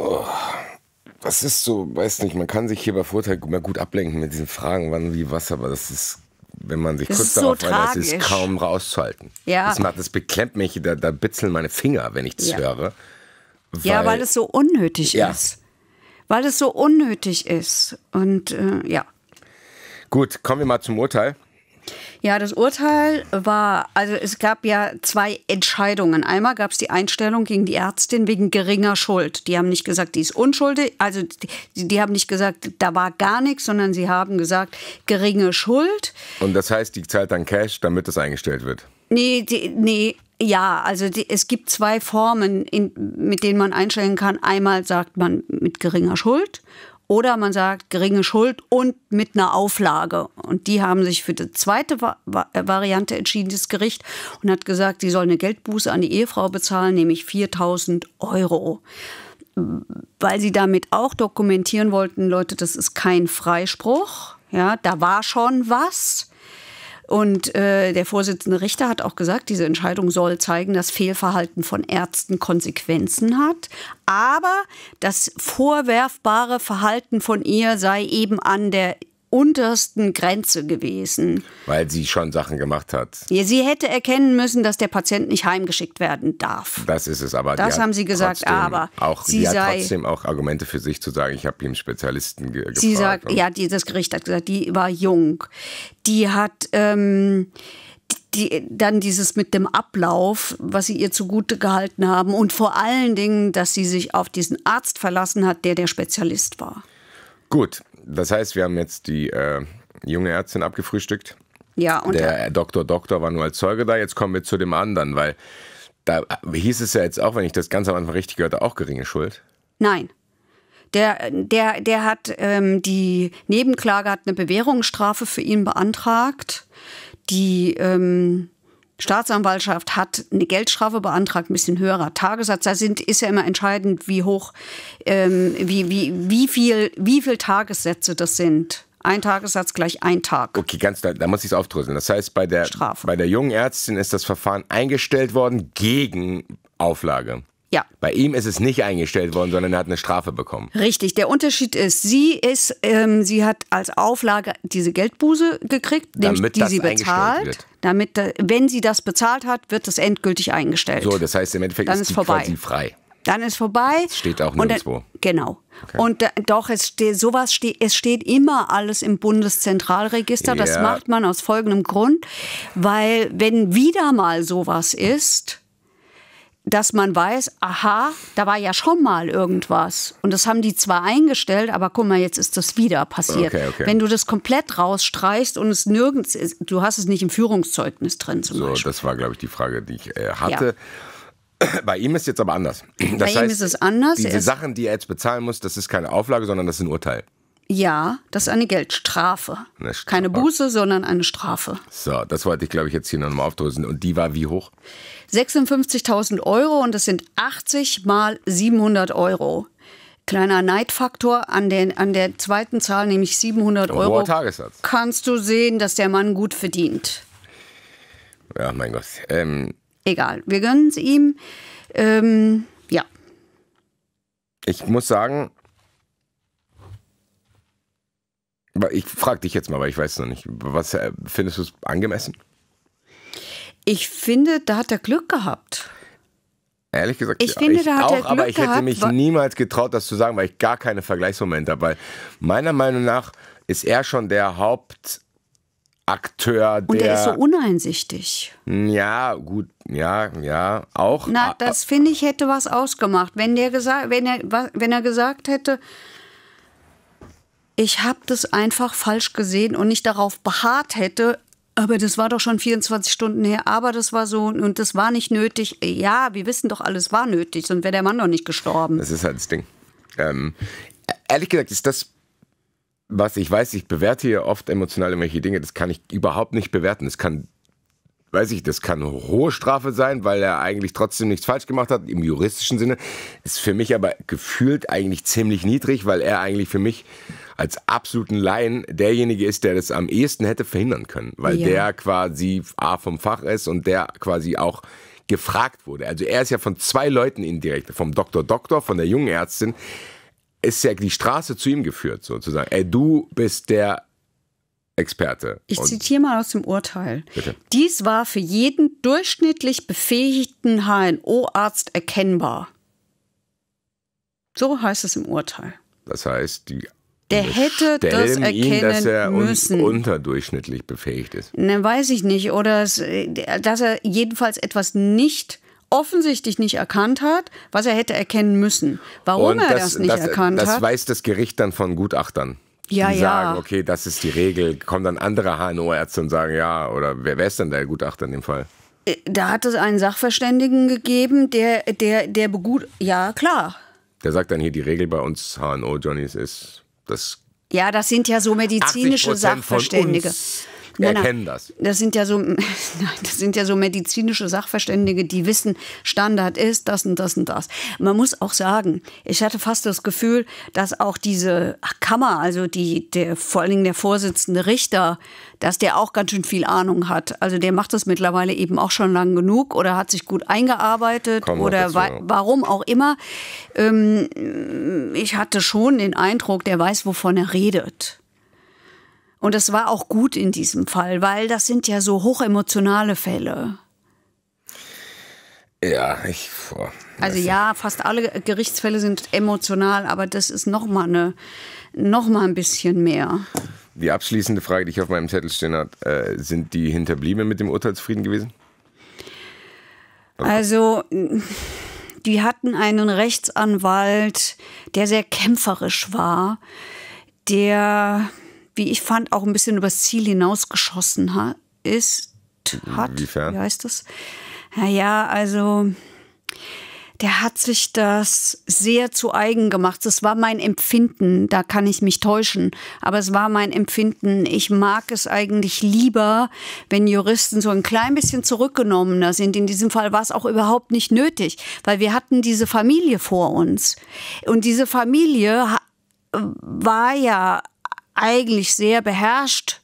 Oh, das ist so, weiß nicht, man kann sich hier bei Vorteil mal gut ablenken mit diesen Fragen, wann, wie, was, aber das ist, wenn man sich das kurz darauf so einlässt, ist kaum rauszuhalten. Ja. Das, macht, das beklemmt mich, da, da bitzeln meine Finger, wenn ich das ja. höre. Weil, ja, weil es so unnötig ja. ist. Weil es so unnötig ist. Und äh, ja. Gut, kommen wir mal zum Urteil. Ja, das Urteil war, also es gab ja zwei Entscheidungen. Einmal gab es die Einstellung gegen die Ärztin wegen geringer Schuld. Die haben nicht gesagt, die ist unschuldig, also die, die haben nicht gesagt, da war gar nichts, sondern sie haben gesagt, geringe Schuld. Und das heißt, die zahlt dann Cash, damit das eingestellt wird? Nee, die, nee, ja, also die, es gibt zwei Formen, in, mit denen man einstellen kann. Einmal sagt man mit geringer Schuld oder man sagt geringe Schuld und mit einer Auflage. Und die haben sich für die zweite äh, Variante entschieden, das Gericht, und hat gesagt, sie soll eine Geldbuße an die Ehefrau bezahlen, nämlich 4000 Euro weil sie damit auch dokumentieren wollten, Leute, das ist kein Freispruch. Ja, da war schon was. Und äh, der Vorsitzende Richter hat auch gesagt, diese Entscheidung soll zeigen, dass Fehlverhalten von Ärzten Konsequenzen hat, aber das vorwerfbare Verhalten von ihr sei eben an der untersten Grenze gewesen. Weil sie schon Sachen gemacht hat. Sie hätte erkennen müssen, dass der Patient nicht heimgeschickt werden darf. Das ist es aber. Das haben sie gesagt, aber auch, sie, sie hat trotzdem auch Argumente für sich zu sagen, ich habe ihm Spezialisten ge gefragt. Sie sagt, ja, die, das Gericht hat gesagt, die war jung. Die hat... Ähm, die, dann dieses mit dem Ablauf, was sie ihr zugute gehalten haben und vor allen Dingen, dass sie sich auf diesen Arzt verlassen hat, der der Spezialist war. Gut, das heißt, wir haben jetzt die äh, junge Ärztin abgefrühstückt. Ja, und der äh Doktor Doktor war nur als Zeuge da. Jetzt kommen wir zu dem anderen, weil da hieß es ja jetzt auch, wenn ich das ganz am Anfang richtig gehört, auch geringe Schuld. Nein. Der, der, der hat ähm, die Nebenklage hat eine Bewährungsstrafe für ihn beantragt. Die ähm, Staatsanwaltschaft hat eine Geldstrafe beantragt, ein bisschen höherer Tagessatz. Da sind, ist ja immer entscheidend, wie hoch, ähm, wie, wie, wie, viel, wie viel Tagessätze das sind. Ein Tagessatz gleich ein Tag. Okay, ganz klar, da muss ich es aufdröseln. Das heißt, bei der, Strafe. bei der jungen Ärztin ist das Verfahren eingestellt worden gegen Auflage. Ja. Bei ihm ist es nicht eingestellt worden, sondern er hat eine Strafe bekommen. Richtig. Der Unterschied ist, sie ist, ähm, sie hat als Auflage diese Geldbuße gekriegt, damit die sie bezahlt. Wird. Damit, äh, wenn sie das bezahlt hat, wird das endgültig eingestellt. So, das heißt im Endeffekt Dann ist, ist quasi frei. Dann ist vorbei. Das steht auch nirgendwo. genau. Okay. Und äh, doch, es steht, sowas steht, es steht immer alles im Bundeszentralregister. Ja. Das macht man aus folgendem Grund, weil wenn wieder mal sowas ist, dass man weiß, aha, da war ja schon mal irgendwas. Und das haben die zwar eingestellt, aber guck mal, jetzt ist das wieder passiert. Okay, okay. Wenn du das komplett rausstreichst und es nirgends ist, du hast es nicht im Führungszeugnis drin zum so, Beispiel. Das war, glaube ich, die Frage, die ich äh, hatte. Ja. Bei ihm ist es jetzt aber anders. Das Bei heißt, ihm ist es anders. Diese Sachen, die er jetzt bezahlen muss, das ist keine Auflage, sondern das ist ein Urteil. Ja, das ist eine Geldstrafe. Eine Keine ah. Buße, sondern eine Strafe. So, das wollte ich, glaube ich, jetzt hier nochmal aufdröseln. Und die war wie hoch? 56.000 Euro und das sind 80 mal 700 Euro. Kleiner Neidfaktor an, den, an der zweiten Zahl, nämlich 700 Euro. Hoher Tagessatz. Kannst du sehen, dass der Mann gut verdient. Ja, mein Gott. Ähm, Egal, wir gönnen es ihm. Ähm, ja. Ich muss sagen, ich frage dich jetzt mal, weil ich weiß noch nicht, was äh, findest du es angemessen? Ich finde, da hat er Glück gehabt. Ehrlich gesagt, ich ja, finde, ich da hat auch, er Glück aber ich hätte mich niemals getraut, das zu sagen, weil ich gar keine Vergleichsmomente habe. Weil meiner Meinung nach ist er schon der Haupt. Akteur, der. Und er ist so uneinsichtig. Ja, gut, ja, ja, auch. Na, ah, das ah. finde ich hätte was ausgemacht. Wenn, der gesagt, wenn, er, wenn er gesagt hätte, ich habe das einfach falsch gesehen und nicht darauf beharrt hätte, aber das war doch schon 24 Stunden her, aber das war so und das war nicht nötig. Ja, wir wissen doch, alles war nötig, sonst wäre der Mann doch nicht gestorben. Das ist halt das Ding. Ähm, ehrlich gesagt ist das was ich weiß, ich bewerte hier oft emotional irgendwelche Dinge, das kann ich überhaupt nicht bewerten. Das kann, weiß ich, das kann eine hohe Strafe sein, weil er eigentlich trotzdem nichts falsch gemacht hat, im juristischen Sinne. Ist für mich aber gefühlt eigentlich ziemlich niedrig, weil er eigentlich für mich als absoluten Laien derjenige ist, der das am ehesten hätte verhindern können, weil ja. der quasi A vom Fach ist und der quasi auch gefragt wurde. Also er ist ja von zwei Leuten indirekt, vom Doktor Doktor, von der jungen Ärztin, ist ja die Straße zu ihm geführt sozusagen. Ey, du bist der Experte. Ich zitiere mal aus dem Urteil. Bitte. Dies war für jeden durchschnittlich befähigten HNO-Arzt erkennbar. So heißt es im Urteil. Das heißt, die der hätte das erkennen ihn, dass er müssen. Un unterdurchschnittlich befähigt ist. Ne, weiß ich nicht. Oder äh, dass er jedenfalls etwas nicht offensichtlich nicht erkannt hat, was er hätte erkennen müssen. Warum das, er das nicht das, äh, erkannt das hat. Das weiß das Gericht dann von Gutachtern ja, ja. sagen, okay, das ist die Regel. Kommen dann andere HNO-Ärzte und sagen, ja, oder wer wäre es denn der Gutachter in dem Fall? Äh, da hat es einen Sachverständigen gegeben, der, der, der begut, ja, klar. Der sagt dann hier, die Regel bei uns HNO-Johnnies ist das ja, das sind ja so medizinische Sachverständige. Von uns wir nein, das. Das sind, ja so, nein, das sind ja so medizinische Sachverständige, die wissen, Standard ist das und das und das. Man muss auch sagen, ich hatte fast das Gefühl, dass auch diese Kammer, also die, der, vor allen Dingen der Vorsitzende Richter, dass der auch ganz schön viel Ahnung hat. Also der macht das mittlerweile eben auch schon lang genug oder hat sich gut eingearbeitet Komm, oder wa warum auch immer. Ähm, ich hatte schon den Eindruck, der weiß, wovon er redet. Und das war auch gut in diesem Fall, weil das sind ja so hochemotionale Fälle. Ja, ich. Oh, also ja, fast alle Gerichtsfälle sind emotional, aber das ist noch mal eine, noch mal ein bisschen mehr. Die abschließende Frage, die ich auf meinem Zettel stehen habe, äh, sind die Hinterbliebenen mit dem Urteilsfrieden gewesen? Okay. Oh also die hatten einen Rechtsanwalt, der sehr kämpferisch war, der wie ich fand, auch ein bisschen übers Ziel hinausgeschossen ha ist, hat. Inwiefern? Wie heißt das? Naja, also der hat sich das sehr zu eigen gemacht. Das war mein Empfinden, da kann ich mich täuschen, aber es war mein Empfinden. Ich mag es eigentlich lieber, wenn Juristen so ein klein bisschen zurückgenommener sind. In diesem Fall war es auch überhaupt nicht nötig, weil wir hatten diese Familie vor uns. Und diese Familie war ja eigentlich sehr beherrscht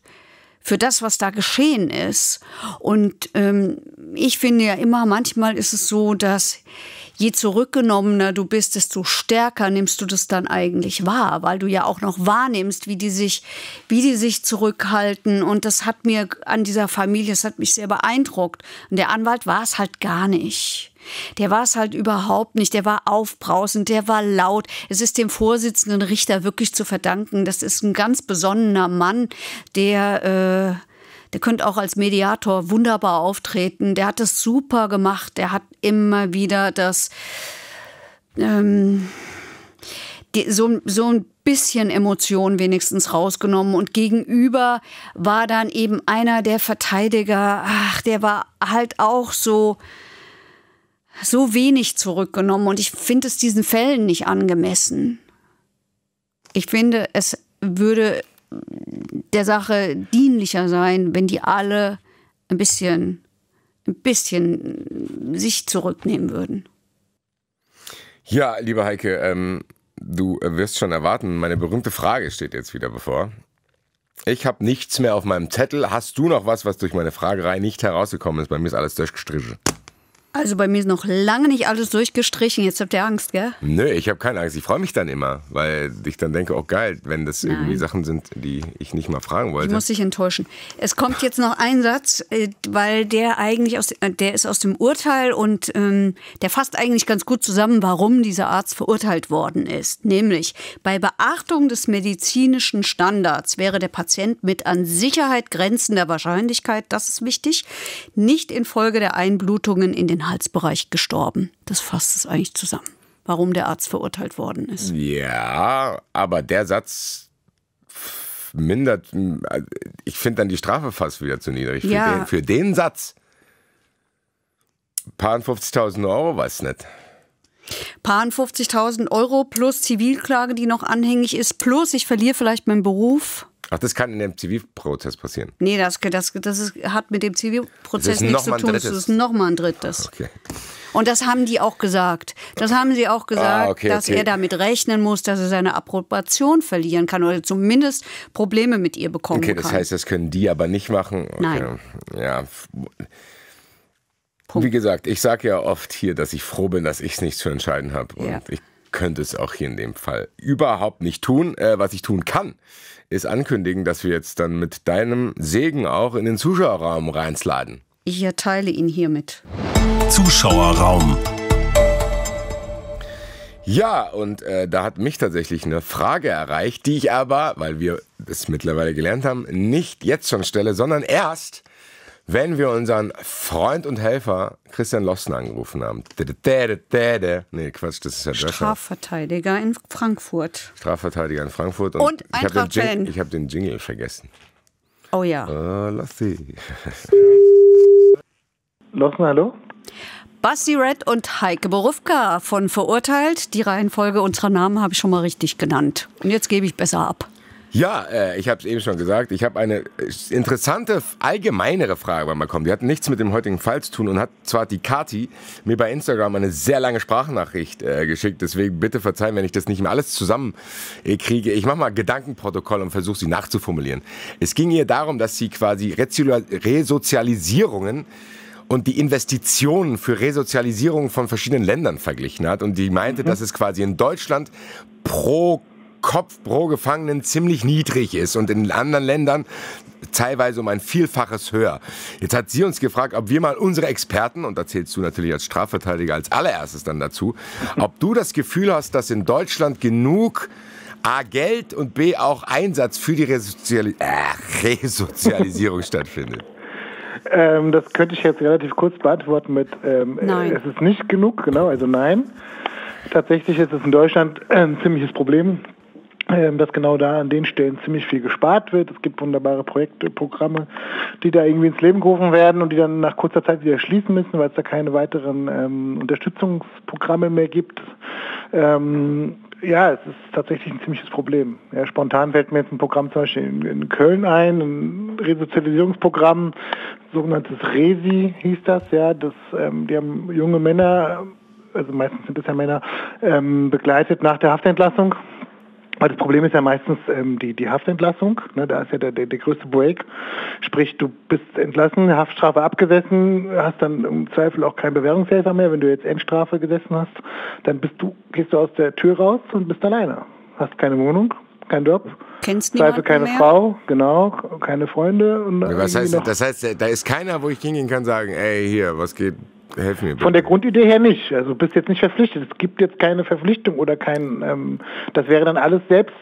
für das, was da geschehen ist. Und ähm, ich finde ja immer, manchmal ist es so, dass je zurückgenommener du bist, desto stärker nimmst du das dann eigentlich wahr, weil du ja auch noch wahrnimmst, wie die sich, wie die sich zurückhalten. Und das hat mir an dieser Familie, das hat mich sehr beeindruckt. Und der Anwalt war es halt gar nicht. Der war es halt überhaupt nicht. Der war aufbrausend, der war laut. Es ist dem Vorsitzenden Richter wirklich zu verdanken. Das ist ein ganz besonnener Mann, der, äh, der könnte auch als Mediator wunderbar auftreten. Der hat das super gemacht. Der hat immer wieder das. Ähm, die, so, so ein bisschen Emotion wenigstens rausgenommen. Und gegenüber war dann eben einer der Verteidiger, ach, der war halt auch so, so wenig zurückgenommen und ich finde es diesen Fällen nicht angemessen. Ich finde, es würde der Sache dienlicher sein, wenn die alle ein bisschen, ein bisschen sich zurücknehmen würden. Ja, lieber Heike, ähm, du wirst schon erwarten, meine berühmte Frage steht jetzt wieder bevor. Ich habe nichts mehr auf meinem Zettel. Hast du noch was, was durch meine Fragerei nicht herausgekommen ist? Bei mir ist alles durchgestrichen. Also bei mir ist noch lange nicht alles durchgestrichen. Jetzt habt ihr Angst, gell? Nö, ich habe keine Angst. Ich freue mich dann immer, weil ich dann denke, oh geil, wenn das Nein. irgendwie Sachen sind, die ich nicht mal fragen wollte. Ich muss dich enttäuschen. Es kommt jetzt noch ein Satz, äh, weil der eigentlich aus, äh, der ist aus dem Urteil und ähm, der fasst eigentlich ganz gut zusammen, warum dieser Arzt verurteilt worden ist. Nämlich bei Beachtung des medizinischen Standards wäre der Patient mit an Sicherheit grenzender Wahrscheinlichkeit, das ist wichtig, nicht infolge der Einblutungen in den Halsbereich gestorben. Das fasst es eigentlich zusammen, warum der Arzt verurteilt worden ist. Ja, aber der Satz mindert, ich finde dann die Strafe fast wieder zu niedrig. Ja. Für, den, für den Satz. Paar 50.000 Euro, weiß nicht. Paar 50.000 Euro plus Zivilklage, die noch anhängig ist, plus ich verliere vielleicht meinen Beruf. Ach, das kann in dem Zivilprozess passieren. Nee, das, das, das ist, hat mit dem Zivilprozess nichts zu tun. Das ist nochmal ein drittes. Okay. Und das haben die auch gesagt. Das haben sie auch gesagt, ah, okay, dass okay. er damit rechnen muss, dass er seine Approbation verlieren kann oder zumindest Probleme mit ihr bekommen kann. Okay, das kann. heißt, das können die aber nicht machen. Nein. Ja. Punkt. Wie gesagt, ich sage ja oft hier, dass ich froh bin, dass ich es nicht zu entscheiden habe. Und ja. ich könnte es auch hier in dem Fall überhaupt nicht tun. Äh, was ich tun kann, ist ankündigen, dass wir jetzt dann mit deinem Segen auch in den Zuschauerraum reinsladen. Ich erteile ihn hiermit. Zuschauerraum. Ja, und äh, da hat mich tatsächlich eine Frage erreicht, die ich aber, weil wir es mittlerweile gelernt haben, nicht jetzt schon stelle, sondern erst, wenn wir unseren Freund und Helfer Christian Lossen angerufen haben. Nee, Quatsch, das ist ja Dresser. Strafverteidiger in Frankfurt. Strafverteidiger in Frankfurt. Und, und ich habe den, hab den, Jingle vergessen. Oh ja. Oh, Lossi. Lossen, hallo? Bassi Red und Heike Borufka von Verurteilt. Die Reihenfolge unserer Namen habe ich schon mal richtig genannt. Und jetzt gebe ich besser ab. Ja, äh, ich habe es eben schon gesagt. Ich habe eine äh, interessante, allgemeinere Frage beim kommen. Die hat nichts mit dem heutigen Fall zu tun und hat zwar die Kati mir bei Instagram eine sehr lange Sprachnachricht äh, geschickt. Deswegen bitte verzeihen, wenn ich das nicht mehr alles zusammen kriege. Ich mache mal Gedankenprotokoll und versuche sie nachzuformulieren. Es ging ihr darum, dass sie quasi Resozialisierungen und die Investitionen für Resozialisierung von verschiedenen Ländern verglichen hat. Und die meinte, mhm. dass es quasi in Deutschland pro Kopf pro Gefangenen ziemlich niedrig ist und in anderen Ländern teilweise um ein Vielfaches höher. Jetzt hat sie uns gefragt, ob wir mal unsere Experten, und da zählst du natürlich als Strafverteidiger als allererstes dann dazu, ob du das Gefühl hast, dass in Deutschland genug A Geld und B auch Einsatz für die Resoziali äh, Resozialisierung stattfindet. Ähm, das könnte ich jetzt relativ kurz beantworten mit ähm, äh, nein. es ist nicht genug, genau, also nein. Tatsächlich ist es in Deutschland ein ziemliches Problem. Ähm, dass genau da an den Stellen ziemlich viel gespart wird. Es gibt wunderbare Projekte, Programme, die da irgendwie ins Leben gerufen werden und die dann nach kurzer Zeit wieder schließen müssen, weil es da keine weiteren ähm, Unterstützungsprogramme mehr gibt. Ähm, ja, es ist tatsächlich ein ziemliches Problem. Ja, spontan fällt mir jetzt ein Programm zum Beispiel in, in Köln ein, ein Resozialisierungsprogramm, sogenanntes RESI hieß das, ja, das, ähm, die haben junge Männer, also meistens sind es ja Männer, ähm, begleitet nach der Haftentlassung aber das Problem ist ja meistens ähm, die, die Haftentlassung. Ne? Da ist ja der, der, der größte Break. Sprich, du bist entlassen, Haftstrafe abgesessen, hast dann im Zweifel auch keinen Bewährungshelfer mehr. Wenn du jetzt Endstrafe gesessen hast, dann bist du, gehst du aus der Tür raus und bist alleine. Hast keine Wohnung, keinen Job. Kennst Zweifel keine mehr? Frau, genau, keine Freunde. Und ja, was heißt, das heißt, da ist keiner, wo ich hingehen kann, sagen, ey, hier, was geht Helf mir bitte. Von der Grundidee her nicht. Also bist jetzt nicht verpflichtet. Es gibt jetzt keine Verpflichtung oder kein. Ähm, das wäre dann alles selbst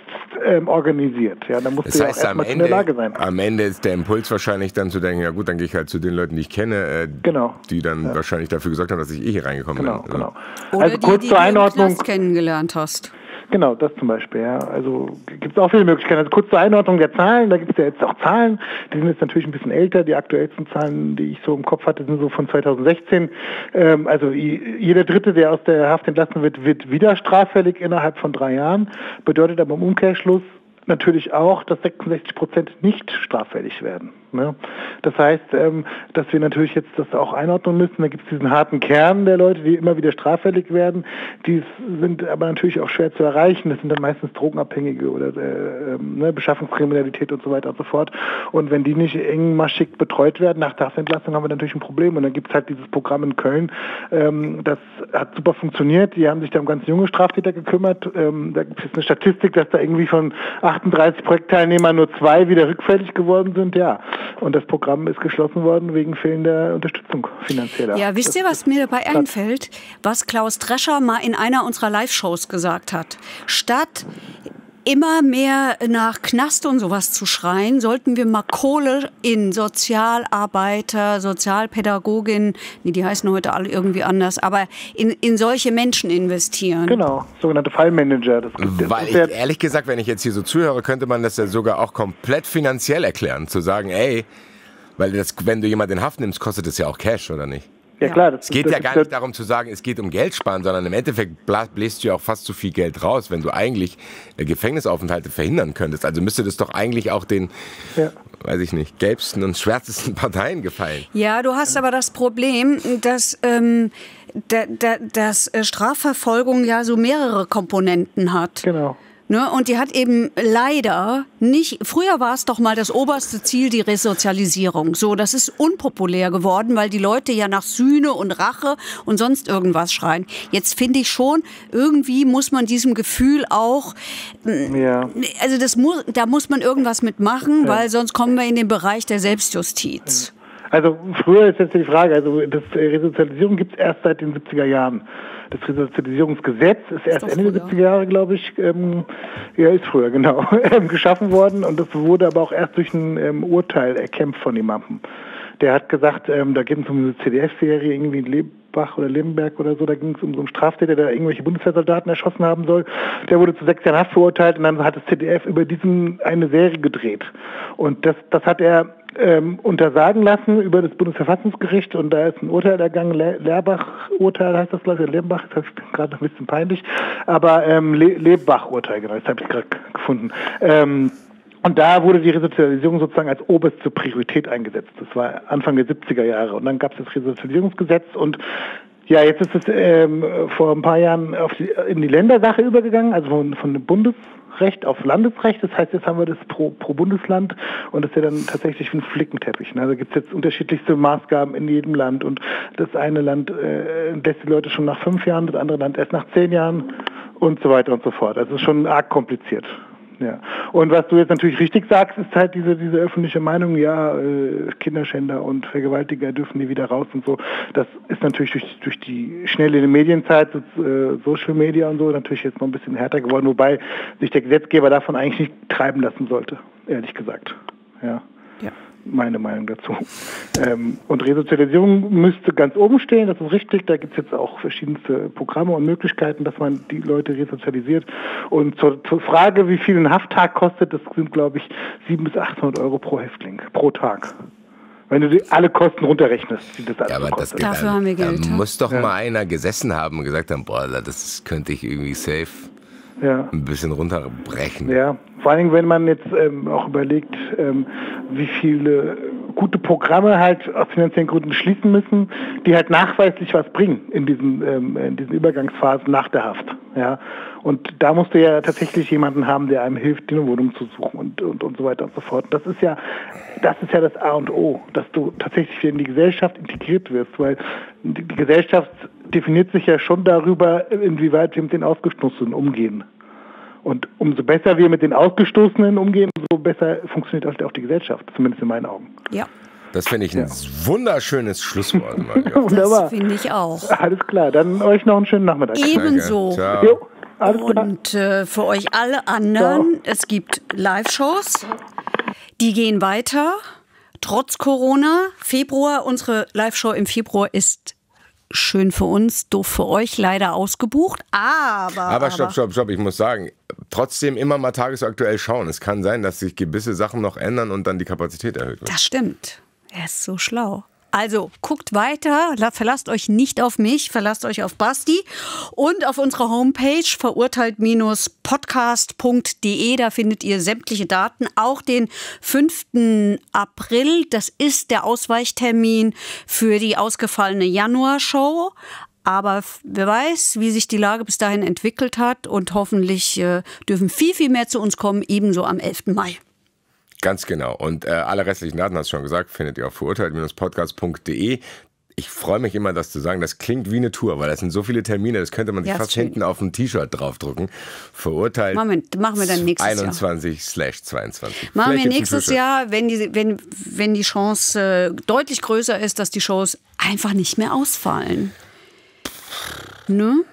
ähm, organisiert. Ja, da musst das du heißt, ja erstmal in der Lage sein. Am Ende ist der Impuls wahrscheinlich dann zu denken, ja gut, dann gehe ich halt zu den Leuten, die ich kenne, äh, genau. die dann ja. wahrscheinlich dafür gesorgt haben, dass ich eh hier reingekommen genau, bin. Also. Genau. Oder also die, kurz die zur Einordnung. Du kennengelernt hast. Genau, das zum Beispiel. Ja. Also gibt es auch viele Möglichkeiten. Also kurz zur Einordnung der Zahlen, da gibt es ja jetzt auch Zahlen, die sind jetzt natürlich ein bisschen älter. Die aktuellsten Zahlen, die ich so im Kopf hatte, sind so von 2016. Ähm, also jeder Dritte, der aus der Haft entlassen wird, wird wieder straffällig innerhalb von drei Jahren. Bedeutet aber im Umkehrschluss natürlich auch, dass 66 Prozent nicht straffällig werden. Ne? Das heißt, ähm, dass wir natürlich jetzt das auch einordnen müssen. Da gibt es diesen harten Kern der Leute, die immer wieder straffällig werden. Die sind aber natürlich auch schwer zu erreichen. Das sind dann meistens Drogenabhängige oder äh, äh, ne, Beschaffungskriminalität und so weiter und so fort. Und wenn die nicht engmaschig betreut werden, nach Dachsentlassung haben wir natürlich ein Problem. Und dann gibt es halt dieses Programm in Köln. Ähm, das hat super funktioniert. Die haben sich da um ganz junge Straftäter gekümmert. Ähm, da gibt es eine Statistik, dass da irgendwie von 38 Projektteilnehmern nur zwei wieder rückfällig geworden sind. Ja, und das Programm ist geschlossen worden wegen fehlender Unterstützung finanzieller. Ja, wisst ihr, was mir dabei einfällt? Was Klaus Drescher mal in einer unserer Live-Shows gesagt hat. Statt immer mehr nach Knast und sowas zu schreien, sollten wir mal Kohle in Sozialarbeiter, Sozialpädagogin, nee, die heißen heute alle irgendwie anders, aber in, in solche Menschen investieren. Genau, sogenannte Fallmanager. Das gibt Weil ich, ehrlich gesagt, wenn ich jetzt hier so zuhöre, könnte man das ja sogar auch komplett finanziell erklären, zu sagen, ey, weil das, wenn du jemanden in Haft nimmst, kostet es ja auch Cash, oder nicht? Ja, klar. Das es geht ja gar nicht darum zu sagen, es geht um Geld sparen, sondern im Endeffekt bläst du ja auch fast zu viel Geld raus, wenn du eigentlich äh, Gefängnisaufenthalte verhindern könntest. Also müsste das doch eigentlich auch den, ja. weiß ich nicht, gelbsten und schwärzesten Parteien gefallen. Ja, du hast aber das Problem, dass. Ähm dass äh, Strafverfolgung ja so mehrere Komponenten hat. Genau. Ne? Und die hat eben leider nicht, früher war es doch mal das oberste Ziel, die Resozialisierung. So, das ist unpopulär geworden, weil die Leute ja nach Sühne und Rache und sonst irgendwas schreien. Jetzt finde ich schon, irgendwie muss man diesem Gefühl auch, mm, ja. also das muss, da muss man irgendwas mitmachen, ja. weil sonst kommen wir in den Bereich der Selbstjustiz. Ja. Also früher ist jetzt die Frage, also das äh, Resozialisierung gibt es erst seit den 70er Jahren. Das Resozialisierungsgesetz ist, ist erst Ende der 70er Jahre, glaube ich, ähm, ja, ist früher, genau, ähm, geschaffen worden und das wurde aber auch erst durch ein ähm, Urteil erkämpft von den Mappen. Der hat gesagt, ähm, da gibt es um diese CDF-Serie irgendwie ein Butzbach oder Lemberg oder so, da ging es um so einen Straftäter, der irgendwelche Bundeswehrsoldaten erschossen haben soll. Der wurde zu sechs Jahren Haft verurteilt und dann hat das ZDF über diesen eine Serie gedreht. Und das, das hat er ähm, untersagen lassen über das Bundesverfassungsgericht und da ist ein Urteil ergangen, Le urteil heißt das glaube ich, Lembach, das ist gerade ein bisschen peinlich, aber ähm, Le urteil genau, das habe ich gerade gefunden. Ähm, und da wurde die Resozialisierung sozusagen als oberste Priorität eingesetzt. Das war Anfang der 70er Jahre. Und dann gab es das Resozialisierungsgesetz und ja, jetzt ist es ähm, vor ein paar Jahren die, in die Ländersache übergegangen, also von, von Bundesrecht auf Landesrecht. Das heißt, jetzt haben wir das pro, pro Bundesland und das ist ja dann tatsächlich ein Flickenteppich. Ne? Also gibt es jetzt unterschiedlichste Maßgaben in jedem Land und das eine Land äh, lässt die Leute schon nach fünf Jahren, das andere Land erst nach zehn Jahren und so weiter und so fort. Also es ist schon arg kompliziert. Ja. Und was du jetzt natürlich richtig sagst, ist halt diese, diese öffentliche Meinung, ja, äh, Kinderschänder und Vergewaltiger dürfen die wieder raus und so. Das ist natürlich durch, durch die schnelle Medienzeit, so, äh, Social Media und so, natürlich jetzt noch ein bisschen härter geworden, wobei sich der Gesetzgeber davon eigentlich nicht treiben lassen sollte, ehrlich gesagt. Ja. Ja. Meine Meinung dazu. Ähm, und Resozialisierung müsste ganz oben stehen, das ist richtig. Da gibt es jetzt auch verschiedenste Programme und Möglichkeiten, dass man die Leute resozialisiert. Und zur, zur Frage, wie viel ein Hafttag kostet, das sind, glaube ich, 700 bis 800 Euro pro Häftling, pro Tag. Wenn du alle Kosten runterrechnest, die das alles ja, aber kostet. Das, Dafür haben wir Geld. Da muss doch ja. mal einer gesessen haben und gesagt haben, boah, das könnte ich irgendwie safe ja. ein bisschen runterbrechen. Ja, vor allem wenn man jetzt ähm, auch überlegt, ähm, wie viele gute Programme halt aus finanziellen Gründen schließen müssen, die halt nachweislich was bringen in diesen, ähm, in diesen Übergangsphasen nach der Haft. Ja. Und da musst du ja tatsächlich jemanden haben, der einem hilft, eine Wohnung zu suchen und, und, und so weiter und so fort. Das ist ja, das ist ja das A und O, dass du tatsächlich in die Gesellschaft integriert wirst, weil die Gesellschaft definiert sich ja schon darüber, inwieweit wir mit den Ausgeschlossenen umgehen. Und umso besser wir mit den Ausgestoßenen umgehen, umso besser funktioniert halt auch die Gesellschaft, zumindest in meinen Augen. Ja. Das finde ich ein ja. wunderschönes Schlusswort. Wunderbar. Das finde ich auch. Alles klar, dann euch noch einen schönen Nachmittag. Ebenso. Alles klar. Und äh, für euch alle anderen, Ciao. es gibt Live-Shows, die gehen weiter. Trotz Corona, Februar, unsere Live-Show im Februar ist schön für uns, doof für euch, leider ausgebucht. Aber. Aber stopp, stopp, stopp. Ich muss sagen, trotzdem immer mal tagesaktuell schauen. Es kann sein, dass sich gewisse Sachen noch ändern und dann die Kapazität erhöht wird. Das stimmt. Er ist so schlau. Also guckt weiter, verlasst euch nicht auf mich, verlasst euch auf Basti und auf unserer Homepage verurteilt-podcast.de. Da findet ihr sämtliche Daten, auch den 5. April. Das ist der Ausweichtermin für die ausgefallene Januarshow. Aber wer weiß, wie sich die Lage bis dahin entwickelt hat. Und hoffentlich äh, dürfen viel, viel mehr zu uns kommen, ebenso am 11. Mai. Ganz genau. Und äh, alle restlichen Daten, hast du schon gesagt, findet ihr auf verurteilt-podcast.de. Ich freue mich immer, das zu sagen. Das klingt wie eine Tour, weil das sind so viele Termine, das könnte man sich ja, fast hinten auf ein T-Shirt draufdrucken. Verurteilt. Moment, machen wir dann nächstes 21 Jahr. 21 22. Machen Vielleicht wir nächstes Jahr, wenn die, wenn, wenn die Chance äh, deutlich größer ist, dass die Shows einfach nicht mehr ausfallen. Ne?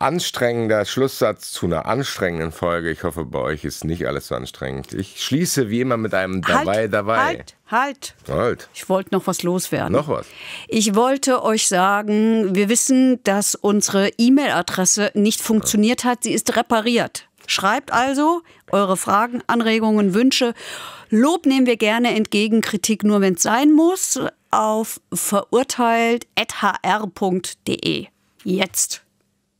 anstrengender Schlusssatz zu einer anstrengenden Folge. Ich hoffe, bei euch ist nicht alles so anstrengend. Ich schließe wie immer mit einem halt, Dabei, dabei. Halt, halt. Halt. Ich wollte noch was loswerden. Noch was. Ich wollte euch sagen, wir wissen, dass unsere E-Mail-Adresse nicht funktioniert hat. Sie ist repariert. Schreibt also eure Fragen, Anregungen, Wünsche. Lob nehmen wir gerne entgegen, Kritik nur, wenn es sein muss, auf verurteilt.hr.de. Jetzt.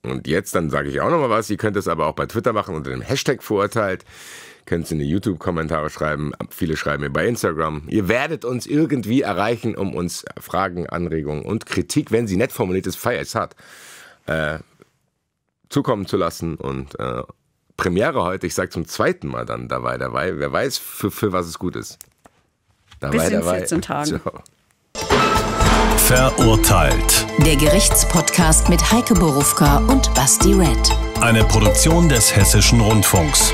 Und jetzt, dann sage ich auch nochmal was. Ihr könnt es aber auch bei Twitter machen unter dem Hashtag verurteilt. Könnt ihr in die YouTube-Kommentare schreiben. Viele schreiben mir bei Instagram. Ihr werdet uns irgendwie erreichen, um uns Fragen, Anregungen und Kritik, wenn sie nett formuliert ist, feier es hat, äh, zukommen zu lassen. Und äh, Premiere heute, ich sage zum zweiten Mal dann dabei, dabei. Wer weiß, für, für was es gut ist. Dabei, Bis in dabei. 14 Tagen. Ciao. Verurteilt. Der Gerichtspodcast mit Heike Borufka und Basti Red. Eine Produktion des Hessischen Rundfunks.